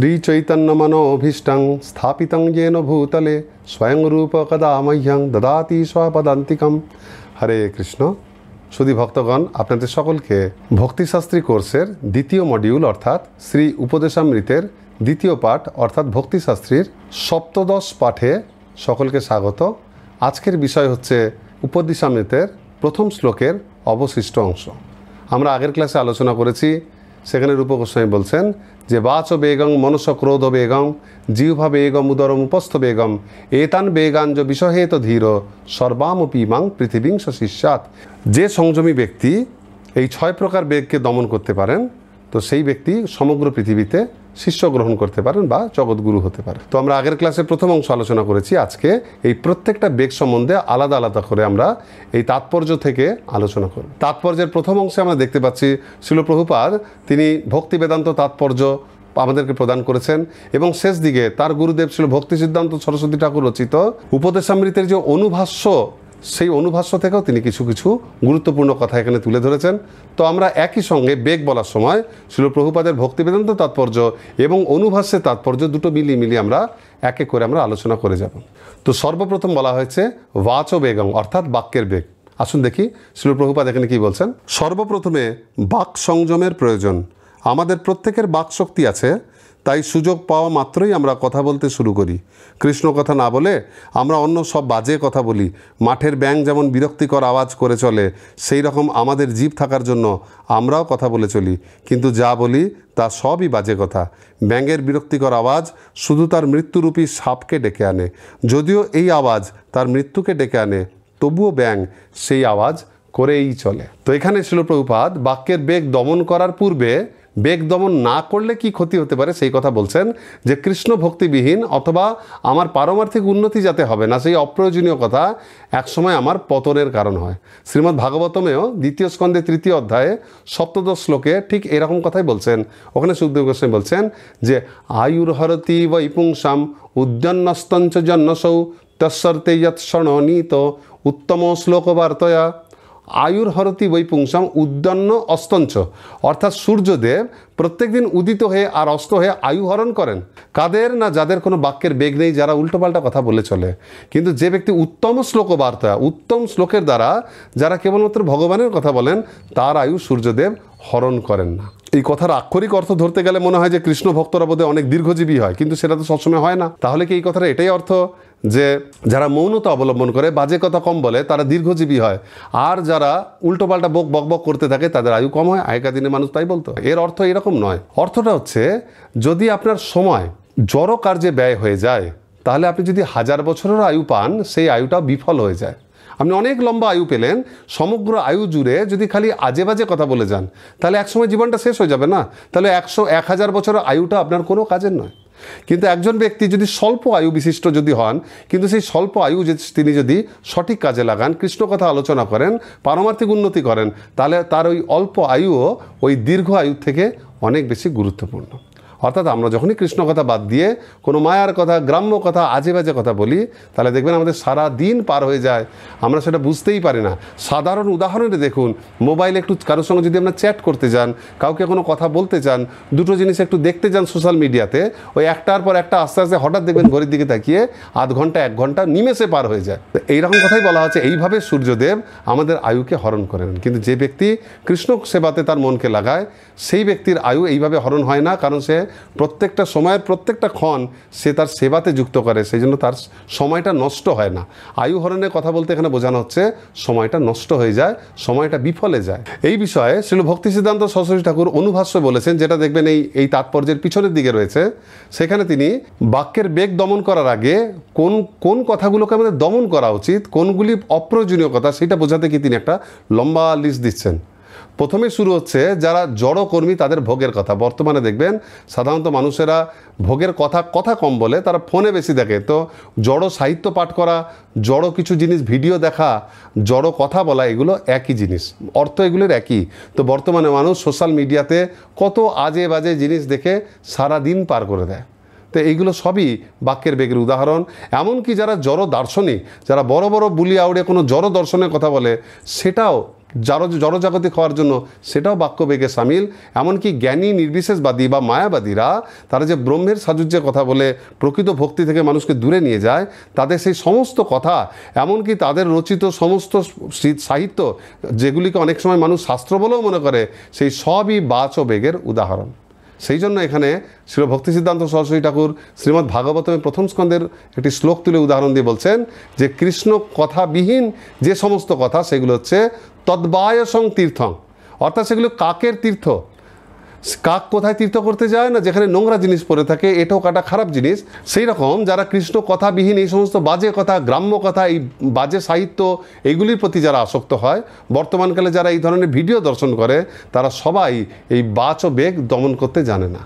শ্রীচৈতন্যমনোভীষ্টং স্থাপিতং যেন ভূতলে স্বয়ং রূপ কদা মহ্যং দদাতি স্বপদান্তিকম হরে কৃষ্ণ সুদী ভক্তগণ আপনাদের সকলকে ভক্তিশাস্ত্রী কোর্সের দ্বিতীয় মডিউল অর্থাৎ শ্রী উপদেশামৃতের দ্বিতীয় পাঠ অর্থাৎ ভক্তিশাস্ত্রীর সপ্তদশ পাঠে সকলকে স্বাগত আজকের বিষয় হচ্ছে উপদেশামৃতের প্রথম শ্লোকের অবশিষ্ট অংশ আমরা আগের ক্লাসে আলোচনা করেছি সেখানে রূপগোস্বামী বলছেন যে বাচ বেগং মনস ক্রোধ বেগং জিহ্বা বেগম উদরম উপস্থ বেগম এতান বেগাঞ্জ বিষহেত ধীর সর্বামপি মাং পৃথিবীংশ শিষ্যাত যে সংযমী ব্যক্তি এই ছয় প্রকার বেগকে দমন করতে পারেন তো সেই ব্যক্তি সমগ্র পৃথিবীতে শিষ্য গ্রহণ করতে পারেন বা জগৎগুরু হতে পারেন তো আমরা আগের ক্লাসের প্রথম অংশ আলোচনা করেছি আজকে এই প্রত্যেকটা বেগ সম্বন্ধে আলাদা আলাদা করে আমরা এই তাৎপর্য থেকে আলোচনা করব তাৎপর্যের প্রথম অংশে আমরা দেখতে পাচ্ছি শিলপ্রভুপাদ তিনি ভক্তি বেদান্ত তাৎপর্য আমাদেরকে প্রদান করেছেন এবং শেষ দিকে তার গুরুদেব ছিল ভক্তি সিদ্ধান্ত সরস্বতী ঠাকুর রচিত উপদেশামৃতের যে অনুভাষ্য সেই অনুভাষ্য থেকেও তিনি কিছু কিছু গুরুত্বপূর্ণ কথা এখানে তুলে ধরেছেন তো আমরা একই সঙ্গে বেগ বলার সময় শিল প্রভুপাদের ভক্তিবেদান্ত তাৎপর্য এবং অনুভাষ্যের তাৎপর্য দুটো মিলিয়ে মিলিয়ে আমরা একে করে আমরা আলোচনা করে যাব তো সর্বপ্রথম বলা হয়েছে বাচ বেগম অর্থাৎ বাক্যের বেগ আসুন দেখি শিল প্রভুপাদ এখানে কী বলছেন সর্বপ্রথমে বাক সংযমের প্রয়োজন আমাদের প্রত্যেকের বাক শক্তি আছে তাই সুযোগ পাওয়া মাত্রই আমরা কথা বলতে শুরু করি কৃষ্ণ কথা না বলে আমরা অন্য সব বাজে কথা বলি মাঠের ব্যাং যেমন বিরক্তিকর আওয়াজ করে চলে সেই রকম আমাদের জীব থাকার জন্য আমরাও কথা বলে চলি কিন্তু যা বলি তা সবই বাজে কথা ব্যাঙের বিরক্তিকর আওয়াজ শুধু তার মৃত্যুরূপী সাপকে ডেকে আনে যদিও এই আওয়াজ তার মৃত্যুকে ডেকে আনে তবুও ব্যাং সেই আওয়াজ করেই চলে তো এখানে ছিল প্রভুপাত বাক্যের বেগ দমন করার পূর্বে বেগ দমন না করলে কি ক্ষতি হতে পারে সেই কথা বলছেন যে কৃষ্ণ ভক্তিবিহীন অথবা আমার পারমার্থিক উন্নতি যাতে হবে না সেই অপ্রয়োজনীয় কথা একসময় আমার পতনের কারণ হয় শ্রীমৎ ভাগবতমেও দ্বিতীয় স্কন্ধে তৃতীয় অধ্যায়ে সপ্তদশ শ্লোকে ঠিক এরকম কথাই বলছেন ওখানে সুখদেব গোস্বামী বলছেন যে আয়ুর্হরতি বৈপুংসাম উদ্যন্নস্তঞ্চ জন্নসৌ তৎসর্তে যৎ শণনীত উত্তম শ্লোকবার্তয়া হরতি বৈপুংসং উদ্যন্ন অস্তঞ্চ অর্থাৎ সূর্যদেব প্রত্যেক দিন উদিত হয়ে আর অস্ত হয়ে আয়ুহরণ করেন কাদের না যাদের কোনো বাক্যের বেগ নেই যারা উল্টোপাল্টা কথা বলে চলে কিন্তু যে ব্যক্তি উত্তম শ্লোক বার্তা উত্তম শ্লোকের দ্বারা যারা কেবলমাত্র ভগবানের কথা বলেন তার আয়ু সূর্যদেব হরণ করেন না এই কথার আক্ষরিক অর্থ ধরতে গেলে মনে হয় যে কৃষ্ণ ভক্তরা বোধহয় অনেক দীর্ঘজীবী হয় কিন্তু সেটা তো সবসময় হয় না তাহলে কি এই কথাটা এটাই অর্থ যে যারা মৌনতা অবলম্বন করে বাজে কথা কম বলে তারা দীর্ঘজীবী হয় আর যারা উল্টোপাল্টা বক বক বক করতে থাকে তাদের আয়ু কম হয় আগেকার দিনে মানুষ তাই বলতো এর অর্থ এরকম নয় অর্থটা হচ্ছে যদি আপনার সময় জড়ো কার্যে ব্যয় হয়ে যায় তাহলে আপনি যদি হাজার বছরের আয়ু পান সেই আয়ুটা বিফল হয়ে যায় আপনি অনেক লম্বা আয়ু পেলেন সমগ্র আয়ু জুড়ে যদি খালি আজে বাজে কথা বলে যান তাহলে একসময় জীবনটা শেষ হয়ে যাবে না তাহলে একশো এক হাজার বছরের আয়ুটা আপনার কোনো কাজের নয় কিন্তু একজন ব্যক্তি যদি স্বল্প আয়ু বিশিষ্ট যদি হন কিন্তু সেই স্বল্প আয়ু তিনি যদি সঠিক কাজে লাগান কৃষ্ণ কথা আলোচনা করেন পারমার্থিক উন্নতি করেন তাহলে তার ওই অল্প আয়ুও ওই দীর্ঘ আয়ু থেকে অনেক বেশি গুরুত্বপূর্ণ অর্থাৎ আমরা যখনই কৃষ্ণ কথা বাদ দিয়ে কোনো মায়ার কথা গ্রাম্য কথা আজে বাজে কথা বলি তাহলে দেখবেন আমাদের সারা দিন পার হয়ে যায় আমরা সেটা বুঝতেই পারি না সাধারণ উদাহরণে দেখুন মোবাইলে একটু কারোর সঙ্গে যদি আমরা চ্যাট করতে যান কাউকে কোনো কথা বলতে চান দুটো জিনিস একটু দেখতে যান সোশ্যাল মিডিয়াতে ওই একটার পর একটা আস্তে আস্তে হঠাৎ দেখবেন ঘড়ির দিকে তাকিয়ে আধ ঘন্টা এক ঘন্টা নিমেষে পার হয়ে যায় তো এইরকম কথাই বলা হচ্ছে এইভাবে সূর্যদেব আমাদের আয়ুকে হরণ করেন কিন্তু যে ব্যক্তি কৃষ্ণ সেবাতে তার মনকে লাগায় সেই ব্যক্তির আয়ু এইভাবে হরণ হয় না কারণ সে প্রত্যেকটা সময়ের প্রত্যেকটা ক্ষণ সে তার সেবাতে যুক্ত করে সেই জন্য তার সময়টা নষ্ট হয় না আয়ু হরণের কথা বলতে এখানে বোঝানো হচ্ছে সময়টা নষ্ট হয়ে যায় সময়টা বিফলে যায় এই বিষয়ে শ্রীল ভক্তি সিদ্ধান্ত সরস্বতী ঠাকুর অনুভাষ্য বলেছেন যেটা দেখবেন এই এই তাৎপর্যের পিছনের দিকে রয়েছে সেখানে তিনি বাক্যের বেগ দমন করার আগে কোন কোন কথাগুলোকে আমাদের দমন করা উচিত কোনগুলি অপ্রয়োজনীয় কথা সেটা বোঝাতে কি তিনি একটা লম্বা লিস্ট দিচ্ছেন প্রথমে শুরু হচ্ছে যারা জড় কর্মী তাদের ভোগের কথা বর্তমানে দেখবেন সাধারণত মানুষেরা ভোগের কথা কথা কম বলে তারা ফোনে বেশি দেখে তো জড় সাহিত্য পাঠ করা জড় কিছু জিনিস ভিডিও দেখা জড় কথা বলা এগুলো একই জিনিস অর্থ এগুলোর একই তো বর্তমানে মানুষ সোশ্যাল মিডিয়াতে কত আজে বাজে জিনিস দেখে সারা দিন পার করে দেয় তো এইগুলো সবই বাক্যের বেগের উদাহরণ এমনকি যারা জড় দার্শনিক যারা বড় বড় বুলি আউড়ে কোনো জড় দর্শনের কথা বলে সেটাও জড়জাগতিক হওয়ার জন্য সেটাও বাক্যবেগে সামিল এমনকি জ্ঞানী নির্বিশেষবাদী বা মায়াবাদীরা তারা যে ব্রহ্মের সাযুজ্যের কথা বলে প্রকৃত ভক্তি থেকে মানুষকে দূরে নিয়ে যায় তাদের সেই সমস্ত কথা এমনকি তাদের রচিত সমস্ত সাহিত্য যেগুলিকে অনেক সময় মানুষ শাস্ত্র বলেও মনে করে সেই সবই বাচ বেগের উদাহরণ সেই জন্য এখানে শ্রী ভক্তি সিদ্ধান্ত সরস্বতী ঠাকুর শ্রীমৎ ভাগবতমে প্রথম স্কন্ধের একটি শ্লোক তুলে উদাহরণ দিয়ে বলছেন যে কৃষ্ণ কথাবিহীন যে সমস্ত কথা সেগুলো হচ্ছে তদ্বায়সং তীর্থং অর্থাৎ সেগুলো কাকের তীর্থ কাক কোথায় তীর্থ করতে যায় না যেখানে নোংরা জিনিস পড়ে থাকে এটাও কাটা খারাপ জিনিস সেই রকম যারা কৃষ্ণ কথাবিহীন এই সমস্ত বাজে কথা গ্রাম্য কথা এই বাজে সাহিত্য এইগুলির প্রতি যারা আসক্ত হয় বর্তমানকালে যারা এই ধরনের ভিডিও দর্শন করে তারা সবাই এই বাচ ও বেগ দমন করতে জানে না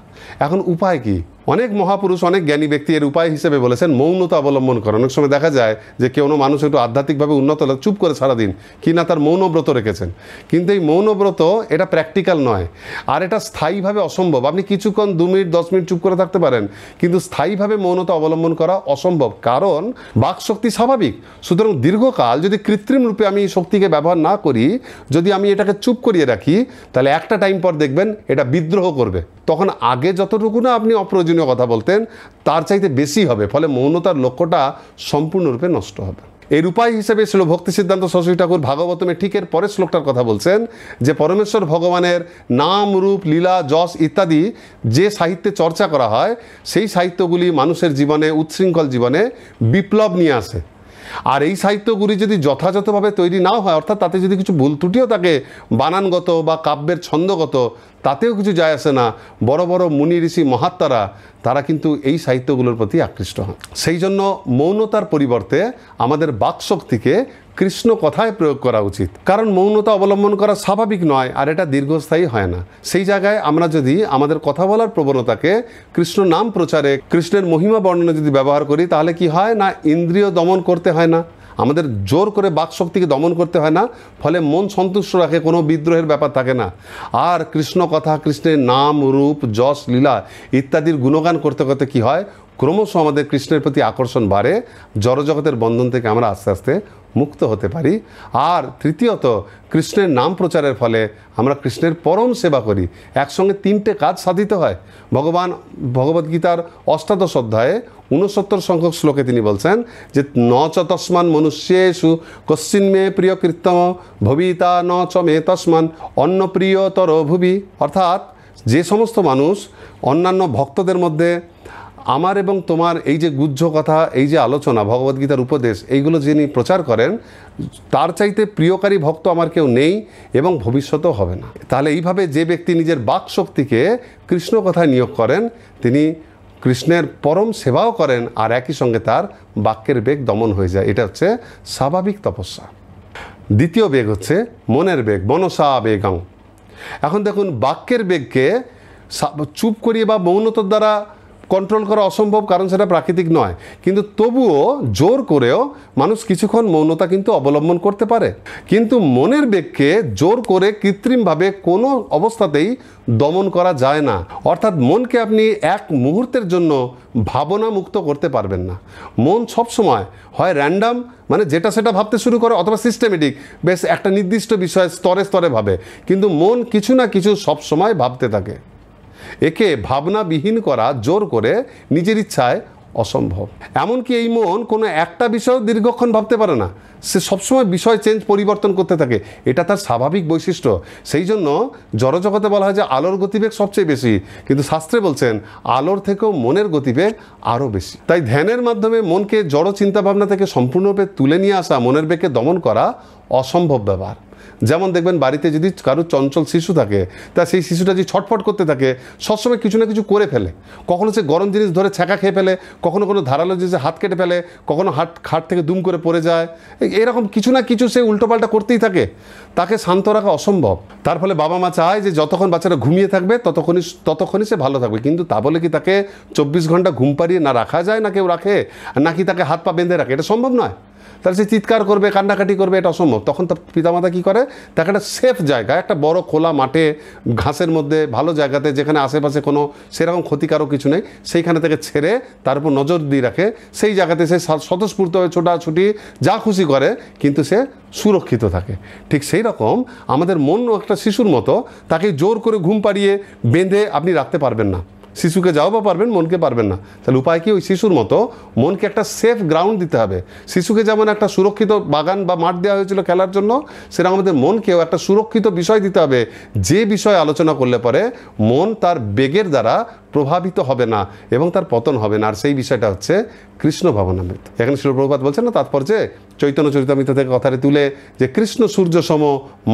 এখন উপায় কী অনেক মহাপুরুষ অনেক জ্ঞানী ব্যক্তি এর উপায় হিসেবে বলেছেন মৌনতা অবলম্বন করা অনেক সময় দেখা যায় যে কোনো মানুষ একটু আধ্যাত্মিকভাবে উন্নত হলে চুপ করে সারাদিন কি না তার মৌনব্রত রেখেছেন কিন্তু এই মৌনব্রত এটা প্র্যাকটিক্যাল নয় আর এটা স্থায়ীভাবে অসম্ভব আপনি কিছুক্ষণ দু মিনিট দশ মিনিট চুপ করে থাকতে পারেন কিন্তু স্থায়ীভাবে মৌনতা অবলম্বন করা অসম্ভব কারণ বাকশক্তি স্বাভাবিক সুতরাং দীর্ঘকাল যদি কৃত্রিম রূপে আমি শক্তিকে ব্যবহার না করি যদি আমি এটাকে চুপ করিয়ে রাখি তাহলে একটা টাইম পর দেখবেন এটা বিদ্রোহ করবে তখন আগে যতটুকু না আপনি অপ্রয়োজন প্রয়োজনীয় কথা বলতেন তার চাইতে বেশি হবে ফলে মৌনতার লক্ষ্যটা সম্পূর্ণরূপে নষ্ট হবে এর উপায় হিসেবে ছিল ভক্তি সিদ্ধান্ত সরস্বতী ঠাকুর ভাগবতমে ঠিক এর পরের শ্লোকটার কথা বলছেন যে পরমেশ্বর ভগবানের নাম রূপ লীলা যশ ইত্যাদি যে সাহিত্যে চর্চা করা হয় সেই সাহিত্যগুলি মানুষের জীবনে উচ্ছৃঙ্খল জীবনে বিপ্লব নিয়ে আসে আর এই সাহিত্যগুলি যদি যথাযথভাবে তৈরি নাও হয় অর্থাৎ তাতে যদি কিছু ভুল ত্রুটিও থাকে বানানগত বা কাব্যের ছন্দগত তাতেও কিছু যায় আসে না বড় বড় মুনি ঋষি মহাত্মারা তারা কিন্তু এই সাহিত্যগুলোর প্রতি আকৃষ্ট হন সেই জন্য মৌনতার পরিবর্তে আমাদের বাকশক্তিকে কৃষ্ণ কথায় প্রয়োগ করা উচিত কারণ মৌনতা অবলম্বন করা স্বাভাবিক নয় আর এটা দীর্ঘস্থায়ী হয় না সেই জায়গায় আমরা যদি আমাদের কথা বলার প্রবণতাকে কৃষ্ণ নাম প্রচারে কৃষ্ণের মহিমা বর্ণনা যদি ব্যবহার করি তাহলে কি হয় না ইন্দ্রিয় দমন করতে হয় না আমাদের জোর করে বাকশক্তিকে দমন করতে হয় না ফলে মন সন্তুষ্ট রাখে কোনো বিদ্রোহের ব্যাপার থাকে না আর কৃষ্ণ কথা কৃষ্ণের নাম রূপ যশ লীলা ইত্যাদির গুণগান করতে করতে কি হয় ক্রমশ আমাদের কৃষ্ণের প্রতি আকর্ষণ বাড়ে জড়জগতের বন্ধন থেকে আমরা আস্তে আস্তে মুক্ত হতে পারি আর তৃতীয়ত কৃষ্ণের নাম প্রচারের ফলে আমরা কৃষ্ণের পরম সেবা করি একসঙ্গে তিনটে কাজ সাধিত হয় ভগবান ভগবদ্গীতার অষ্টাদশ অধ্যায়ে ঊনসত্তর সংখ্যক শ্লোকে তিনি বলছেন যে ন চ তসমান মনুষ্যেষু কশ্চিন মে প্রিয় কীর্তম ভবিতা ন চ মে তসমান অন্ন প্রিয়তর ভুবি অর্থাৎ যে সমস্ত মানুষ অন্যান্য ভক্তদের মধ্যে আমার এবং তোমার এই যে গুহ্য কথা এই যে আলোচনা ভগবদ্গীতার উপদেশ এইগুলো যিনি প্রচার করেন তার চাইতে প্রিয়কারী ভক্ত আমার কেউ নেই এবং ভবিষ্যতেও হবে না তাহলে এইভাবে যে ব্যক্তি নিজের বাক শক্তিকে কৃষ্ণ কথায় নিয়োগ করেন তিনি কৃষ্ণের পরম সেবাও করেন আর একই সঙ্গে তার বাক্যের বেগ দমন হয়ে যায় এটা হচ্ছে স্বাভাবিক তপস্যা দ্বিতীয় বেগ হচ্ছে মনের বেগ মনসা বেগাং এখন দেখুন বাক্যের বেগকে চুপ করিয়ে বা মৌনতার দ্বারা কন্ট্রোল করা অসম্ভব কারণ সেটা প্রাকৃতিক নয় কিন্তু তবুও জোর করেও মানুষ কিছুক্ষণ মৌনতা কিন্তু অবলম্বন করতে পারে কিন্তু মনের বেগকে জোর করে কৃত্রিমভাবে কোনো অবস্থাতেই দমন করা যায় না অর্থাৎ মনকে আপনি এক মুহূর্তের জন্য ভাবনা মুক্ত করতে পারবেন না মন সবসময় হয় র্যান্ডাম মানে যেটা সেটা ভাবতে শুরু করে অথবা সিস্টেমেটিক বেশ একটা নির্দিষ্ট বিষয়ে স্তরে স্তরে ভাবে কিন্তু মন কিছু না কিছু সবসময় ভাবতে থাকে একে ভাবনাবিহীন করা জোর করে নিজের ইচ্ছায় অসম্ভব এমনকি এই মন কোনো একটা বিষয় দীর্ঘক্ষণ ভাবতে পারে না সে সবসময় বিষয় চেঞ্জ পরিবর্তন করতে থাকে এটা তার স্বাভাবিক বৈশিষ্ট্য সেই জন্য জড়জগতে বলা হয় যে আলোর গতিবেগ সবচেয়ে বেশি কিন্তু শাস্ত্রে বলছেন আলোর থেকেও মনের গতিবেগ আরও বেশি তাই ধ্যানের মাধ্যমে মনকে জড় চিন্তাভাবনা থেকে সম্পূর্ণরূপে তুলে নিয়ে আসা মনের বেগে দমন করা অসম্ভব ব্যাপার যেমন দেখবেন বাড়িতে যদি কারো চঞ্চল শিশু থাকে তা সেই শিশুটা যদি ছটফট করতে থাকে সবসময় কিছু না কিছু করে ফেলে কখনো সে গরম জিনিস ধরে ছ্যাঁকা খেয়ে ফেলে কখনো কোনো ধারালো জিনিসে হাত কেটে ফেলে কখনো হাট খাট থেকে দুম করে পড়ে যায় এরকম কিছু না কিছু সে উল্টোপাল্টা করতেই থাকে তাকে শান্ত রাখা অসম্ভব তার ফলে বাবা মা চায় যে যতক্ষণ বাচ্চারা ঘুমিয়ে থাকবে ততক্ষণই ততক্ষণই সে ভালো থাকবে কিন্তু তা বলে কি তাকে চব্বিশ ঘন্টা ঘুম পাড়িয়ে না রাখা যায় না কেউ রাখে নাকি তাকে হাত পা বেঁধে রাখে এটা সম্ভব নয় তাহলে সে চিৎকার করবে কান্নাকাটি করবে এটা অসম্ভব তখন তার পিতামাতা কী করে তাকে একটা সেফ জায়গা একটা বড় খোলা মাঠে ঘাসের মধ্যে ভালো জায়গাতে যেখানে আশেপাশে কোনো সেরকম ক্ষতিকারক কিছু নেই সেইখানে তাকে ছেড়ে তার উপর নজর দিয়ে রাখে সেই জায়গাতে সে স্বতঃস্ফূর্তভাবে ছোটাছুটি যা খুশি করে কিন্তু সে সুরক্ষিত থাকে ঠিক সেই রকম আমাদের মন একটা শিশুর মতো তাকে জোর করে ঘুম পাড়িয়ে বেঁধে আপনি রাখতে পারবেন না শিশুকে যাও বা পারবেন মনকে পারবেন না তাহলে উপায় কি ওই শিশুর মতো মনকে একটা সেফ গ্রাউন্ড দিতে হবে শিশুকে যেমন একটা সুরক্ষিত বাগান বা মাঠ দেওয়া হয়েছিল খেলার জন্য সেটা আমাদের মনকেও একটা সুরক্ষিত বিষয় দিতে হবে যে বিষয়ে আলোচনা করলে পরে মন তার বেগের দ্বারা প্রভাবিত হবে না এবং তার পতন হবে না আর সেই বিষয়টা হচ্ছে কৃষ্ণ ভবনামৃত এখানে শিলপ্রপাত বলছে না তাৎপর্যে চৈতন্য চরিতামৃত থেকে কথাটি তুলে যে কৃষ্ণ সূর্য সম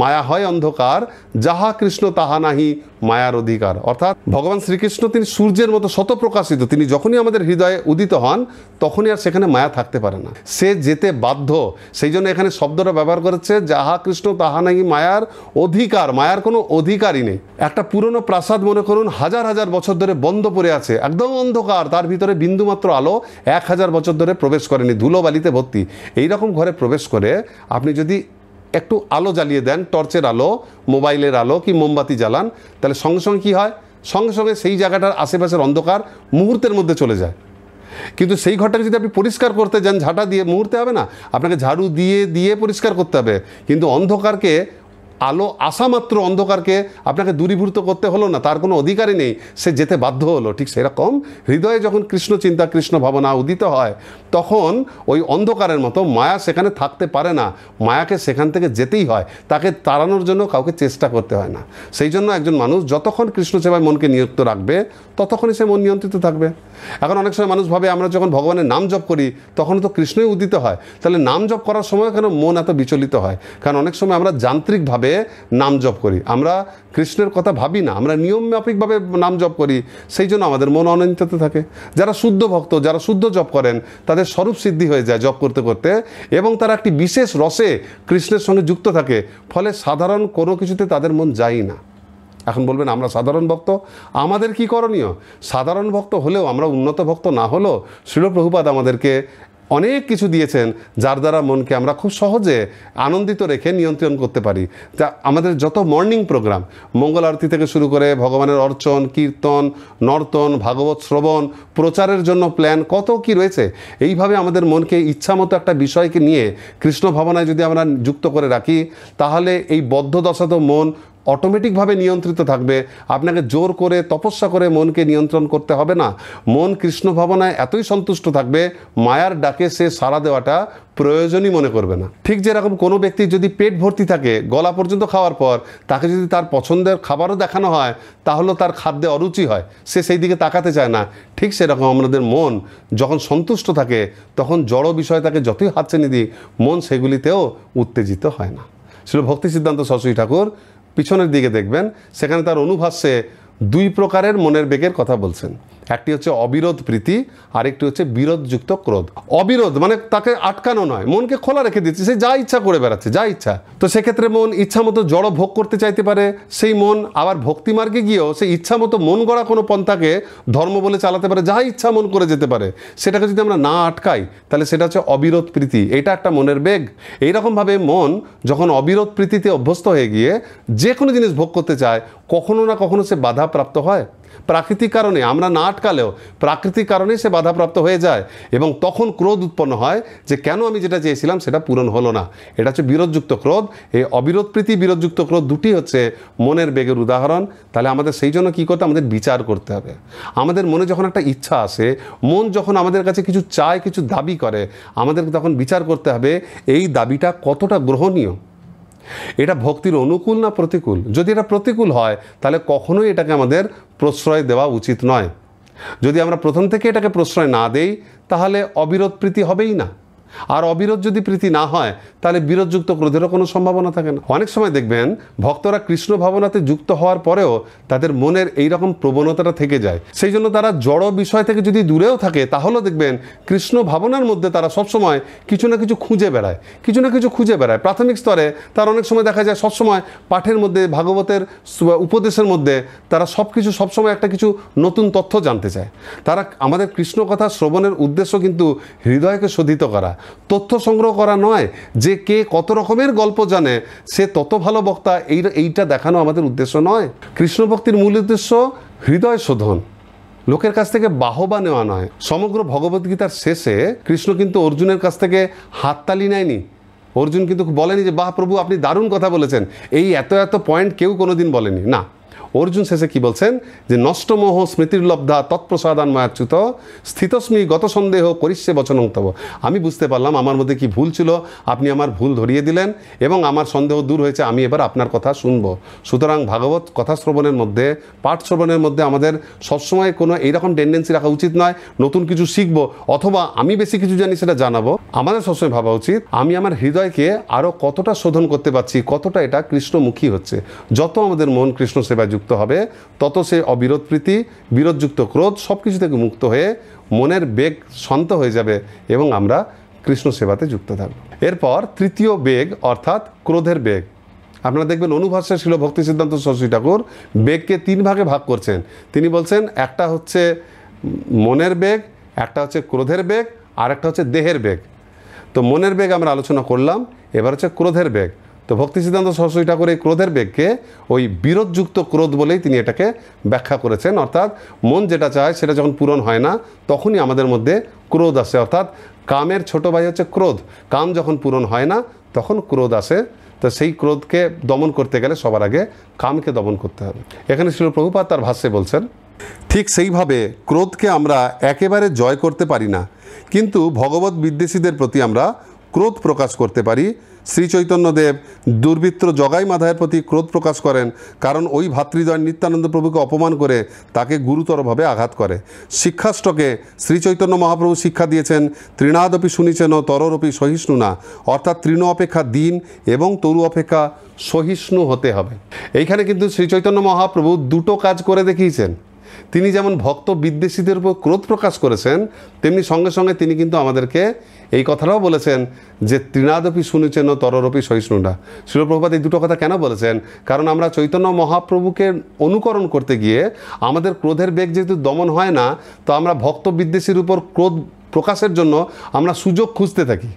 মায়া হয় অন্ধকার যাহা কৃষ্ণ তাহা নাহি মায়ার অধিকার অর্থাৎ ভগবান শ্রীকৃষ্ণ তিনি সূর্যের মতো শত প্রকাশিত তিনি যখনই আমাদের হৃদয়ে উদিত হন তখনই আর সেখানে মায়া থাকতে পারে না সে যেতে বাধ্য সেই জন্য এখানে শব্দটা ব্যবহার করেছে যাহা কৃষ্ণ তাহা নাহি মায়ার অধিকার মায়ার কোনো অধিকারই নেই একটা পুরনো প্রাসাদ মনে করুন হাজার হাজার বছর ধরে অন্ধ পড়ে আছে একদম অন্ধকার তার ভিতরে বিন্দুমাত্র আলো এক হাজার বছর ধরে প্রবেশ করেনি ধুলোবালিতে ভর্তি এই রকম ঘরে প্রবেশ করে আপনি যদি একটু আলো জ্বালিয়ে দেন টর্চের আলো মোবাইলের আলো কি মোমবাতি জ্বালান তাহলে সঙ্গে সঙ্গে কী হয় সঙ্গে সঙ্গে সেই জায়গাটার আশেপাশের অন্ধকার মুহূর্তের মধ্যে চলে যায় কিন্তু সেই ঘরটাকে যদি আপনি পরিষ্কার করতে যান ঝাঁটা দিয়ে মুহূর্তে হবে না আপনাকে ঝাড়ু দিয়ে দিয়ে পরিষ্কার করতে হবে কিন্তু অন্ধকারকে আলো আসা মাত্র অন্ধকারকে আপনাকে দূরীভূত করতে হলো না তার কোনো অধিকারই নেই সে যেতে বাধ্য হলো ঠিক সেরকম হৃদয়ে যখন কৃষ্ণ চিন্তা কৃষ্ণ ভাবনা উদিত হয় তখন ওই অন্ধকারের মতো মায়া সেখানে থাকতে পারে না মায়াকে সেখান থেকে যেতেই হয় তাকে তাড়ানোর জন্য কাউকে চেষ্টা করতে হয় না সেই জন্য একজন মানুষ যতক্ষণ কৃষ্ণ সেবায় মনকে নিযুক্ত রাখবে ততক্ষণই সে মন নিয়ন্ত্রিত থাকবে এখন অনেক সময় মানুষ ভাবে আমরা যখন ভগবানের নাম জপ করি তখন তো কৃষ্ণই উদিত হয় তাহলে নাম জপ করার সময় কেন মন এত বিচলিত হয় কারণ অনেক সময় আমরা যান্ত্রিকভাবে করে নাম জপ করি আমরা কৃষ্ণের কথা ভাবি না আমরা মাফিকভাবে নাম জপ করি সেই জন্য আমাদের মন অনিন্তিত থাকে যারা শুদ্ধ ভক্ত যারা শুদ্ধ জপ করেন তাদের স্বরূপ সিদ্ধি হয়ে যায় জপ করতে করতে এবং তারা একটি বিশেষ রসে কৃষ্ণের সঙ্গে যুক্ত থাকে ফলে সাধারণ কোনো কিছুতে তাদের মন যায়ই না এখন বলবেন আমরা সাধারণ ভক্ত আমাদের কি করণীয় সাধারণ ভক্ত হলেও আমরা উন্নত ভক্ত না হলেও শিলপ্রভুপাদ আমাদেরকে অনেক কিছু দিয়েছেন যার দ্বারা মনকে আমরা খুব সহজে আনন্দিত রেখে নিয়ন্ত্রণ করতে পারি তা আমাদের যত মর্নিং প্রোগ্রাম মঙ্গল আরতি থেকে শুরু করে ভগবানের অর্চন কীর্তন নর্তন ভাগবত শ্রবণ প্রচারের জন্য প্ল্যান কত কি রয়েছে এইভাবে আমাদের মনকে ইচ্ছামতো একটা বিষয়কে নিয়ে কৃষ্ণ ভাবনায় যদি আমরা যুক্ত করে রাখি তাহলে এই বদ্ধ দশাত মন অটোমেটিকভাবে নিয়ন্ত্রিত থাকবে আপনাকে জোর করে তপস্যা করে মনকে নিয়ন্ত্রণ করতে হবে না মন কৃষ্ণ ভাবনায় এতই সন্তুষ্ট থাকবে মায়ার ডাকে সে সাড়া দেওয়াটা প্রয়োজনই মনে করবে না ঠিক যেরকম কোনো ব্যক্তি যদি পেট ভর্তি থাকে গলা পর্যন্ত খাওয়ার পর তাকে যদি তার পছন্দের খাবারও দেখানো হয় তাহলে তার খাদ্যে অরুচি হয় সে সেই দিকে তাকাতে চায় না ঠিক সেরকম আমাদের মন যখন সন্তুষ্ট থাকে তখন জড় বিষয় তাকে যতই হাতছে নিদি মন সেগুলিতেও উত্তেজিত হয় না ছিল ভক্তি সিদ্ধান্ত সরস্বতী ঠাকুর পিছনের দিকে দেখবেন সেখানে তার অনুভাষ্যে দুই প্রকারের মনের বেগের কথা বলছেন একটি হচ্ছে অবিরোধ প্রীতি আরেকটি হচ্ছে বিরোধযুক্ত ক্রোধ অবিরোধ মানে তাকে আটকানো নয় মনকে খোলা রেখে দিচ্ছে সে যা ইচ্ছা করে বেড়াচ্ছে যা ইচ্ছা তো সেক্ষেত্রে মন ইচ্ছা মতো জড় ভোগ করতে চাইতে পারে সেই মন আবার ভক্তিমার্গে গিয়েও সে ইচ্ছা মতো মন গড়া কোনো পন্থাকে ধর্ম বলে চালাতে পারে যা ইচ্ছা মন করে যেতে পারে সেটাকে যদি আমরা না আটকাই তাহলে সেটা হচ্ছে অবিরোধ প্রীতি এটা একটা মনের বেগ এইরকমভাবে মন যখন অবিরোধ প্রীতিতে অভ্যস্ত হয়ে গিয়ে যে কোনো জিনিস ভোগ করতে চায় কখনো না কখনো সে বাধাপ্রাপ্ত হয় প্রাকৃতিক কারণে আমরা না আটকালেও প্রাকৃতিক কারণে সে বাধাপ্রাপ্ত হয়ে যায় এবং তখন ক্রোধ উৎপন্ন হয় যে কেন আমি যেটা চেয়েছিলাম সেটা পূরণ হলো না এটা হচ্ছে বিরোধযুক্ত ক্রোধ এই অবিরোধপ্রীতি বিরোধযুক্ত ক্রোধ দুটি হচ্ছে মনের বেগের উদাহরণ তাহলে আমাদের সেই জন্য কী করতে আমাদের বিচার করতে হবে আমাদের মনে যখন একটা ইচ্ছা আসে মন যখন আমাদের কাছে কিছু চায় কিছু দাবি করে আমাদের তখন বিচার করতে হবে এই দাবিটা কতটা গ্রহণীয় এটা ভক্তির অনুকূল না প্রতিকূল যদি এটা প্রতিকূল হয় তাহলে কখনোই এটাকে আমাদের প্রশ্রয় দেওয়া উচিত নয় যদি আমরা প্রথম থেকে এটাকে প্রশ্রয় না দেই তাহলে অবিরোধ প্রীতি হবেই না আর অবিরোধ যদি প্রীতি না হয় তাহলে বিরোধযুক্ত ক্রোধেরও কোনো সম্ভাবনা থাকে না অনেক সময় দেখবেন ভক্তরা কৃষ্ণ ভাবনাতে যুক্ত হওয়ার পরেও তাদের মনের এই রকম প্রবণতাটা থেকে যায় সেই জন্য তারা জড় বিষয় থেকে যদি দূরেও থাকে তাহলেও দেখবেন কৃষ্ণ ভাবনার মধ্যে তারা সবসময় কিছু না কিছু খুঁজে বেড়ায় কিছু না কিছু খুঁজে বেড়ায় প্রাথমিক স্তরে তার অনেক সময় দেখা যায় সবসময় পাঠের মধ্যে ভাগবতের উপদেশের মধ্যে তারা সব কিছু সবসময় একটা কিছু নতুন তথ্য জানতে চায় তারা আমাদের কৃষ্ণ কথা শ্রবণের উদ্দেশ্য কিন্তু হৃদয়কে শোধিত করা তথ্য সংগ্রহ করা নয় যে কে কত রকমের গল্প জানে সে তত ভালো বক্তা এই এইটা দেখানো আমাদের উদ্দেশ্য নয় কৃষ্ণভক্তির মূল উদ্দেশ্য হৃদয় শোধন লোকের কাছ থেকে বাহবা নেওয়া নয় সমগ্র ভগবদ্গীতার শেষে কৃষ্ণ কিন্তু অর্জুনের কাছ থেকে হাততালি নেয়নি অর্জুন কিন্তু বলেনি যে বাহ প্রভু আপনি দারুণ কথা বলেছেন এই এত এত পয়েন্ট কেউ কোনোদিন বলেনি না অর্জুন শেষে কি বলছেন যে নষ্টমোহ স্মৃতির্লব্ধা তৎপ্রসাদান মায়াচ্যুত স্থিতস্মি গত সন্দেহ করিষ্যে বচনং তব আমি বুঝতে পারলাম আমার মধ্যে কি ভুল ছিল আপনি আমার ভুল ধরিয়ে দিলেন এবং আমার সন্দেহ দূর হয়েছে আমি এবার আপনার কথা শুনব সুতরাং ভাগবত কথা শ্রবণের মধ্যে পাঠ শ্রবণের মধ্যে আমাদের সবসময় কোনো এইরকম টেন্ডেন্সি রাখা উচিত নয় নতুন কিছু শিখব অথবা আমি বেশি কিছু জানি সেটা জানাবো আমাদের সবসময় ভাবা উচিত আমি আমার হৃদয়কে আরও কতটা শোধন করতে পারছি কতটা এটা কৃষ্ণমুখী হচ্ছে যত আমাদের মন কৃষ্ণ সেবায় যুক্ত হবে তত সে অবিরোধ প্রীতি বিরোধযুক্ত ক্রোধ সব কিছু থেকে মুক্ত হয়ে মনের বেগ শান্ত হয়ে যাবে এবং আমরা কৃষ্ণ সেবাতে যুক্ত থাকব এরপর তৃতীয় বেগ অর্থাৎ ক্রোধের বেগ আপনারা দেখবেন অনুভাষা ছিল ভক্তি সিদ্ধান্ত শশী ঠাকুর বেগকে তিন ভাগে ভাগ করছেন তিনি বলছেন একটা হচ্ছে মনের বেগ একটা হচ্ছে ক্রোধের বেগ আর একটা হচ্ছে দেহের বেগ তো মনের বেগ আমরা আলোচনা করলাম এবার হচ্ছে ক্রোধের বেগ তো ভক্তি সিদ্ধান্ত সরস্বতী ঠাকুর এই ক্রোধের বেগকে ওই বিরোধযুক্ত ক্রোধ বলেই তিনি এটাকে ব্যাখ্যা করেছেন অর্থাৎ মন যেটা চায় সেটা যখন পূরণ হয় না তখনই আমাদের মধ্যে ক্রোধ আসে অর্থাৎ কামের ছোট ভাই হচ্ছে ক্রোধ কাম যখন পূরণ হয় না তখন ক্রোধ আসে তো সেই ক্রোধকে দমন করতে গেলে সবার আগে কামকে দমন করতে হবে এখানে শিল প্রভুপাত তার ভাষ্যে বলছেন ঠিক সেইভাবে ক্রোধকে আমরা একেবারে জয় করতে পারি না কিন্তু ভগবত বিদ্বেষীদের প্রতি আমরা ক্রোধ প্রকাশ করতে পারি শ্রী চৈতন্যদেব দুর্বৃত্ত জগাই মাধায়ের প্রতি ক্রোধ প্রকাশ করেন কারণ ওই ভাতৃদ্বয় নিত্যানন্দ প্রভুকে অপমান করে তাকে গুরুতরভাবে আঘাত করে শিক্ষাষ্টকে শ্রী চৈতন্য মহাপ্রভু শিক্ষা দিয়েছেন তৃণাদপি শুনিছেন তররপি সহিষ্ণু না অর্থাৎ তৃণ অপেক্ষা দিন এবং তরু অপেক্ষা সহিষ্ণু হতে হবে এইখানে কিন্তু শ্রী চৈতন্য মহাপ্রভু দুটো কাজ করে দেখিয়েছেন তিনি যেমন ভক্ত বিদ্বেষীদের উপর ক্রোধ প্রকাশ করেছেন তেমনি সঙ্গে সঙ্গে তিনি কিন্তু আমাদেরকে এই কথাটাও বলেছেন যে তৃণাদপি শুনেছেন ও তররপি সহিষ্ণুটা শিলপ্রভাত এই দুটো কথা কেন বলেছেন কারণ আমরা চৈতন্য মহাপ্রভুকে অনুকরণ করতে গিয়ে আমাদের ক্রোধের বেগ যেহেতু দমন হয় না তো আমরা ভক্ত বিদ্বেষীর উপর ক্রোধ প্রকাশের জন্য আমরা সুযোগ খুঁজতে থাকি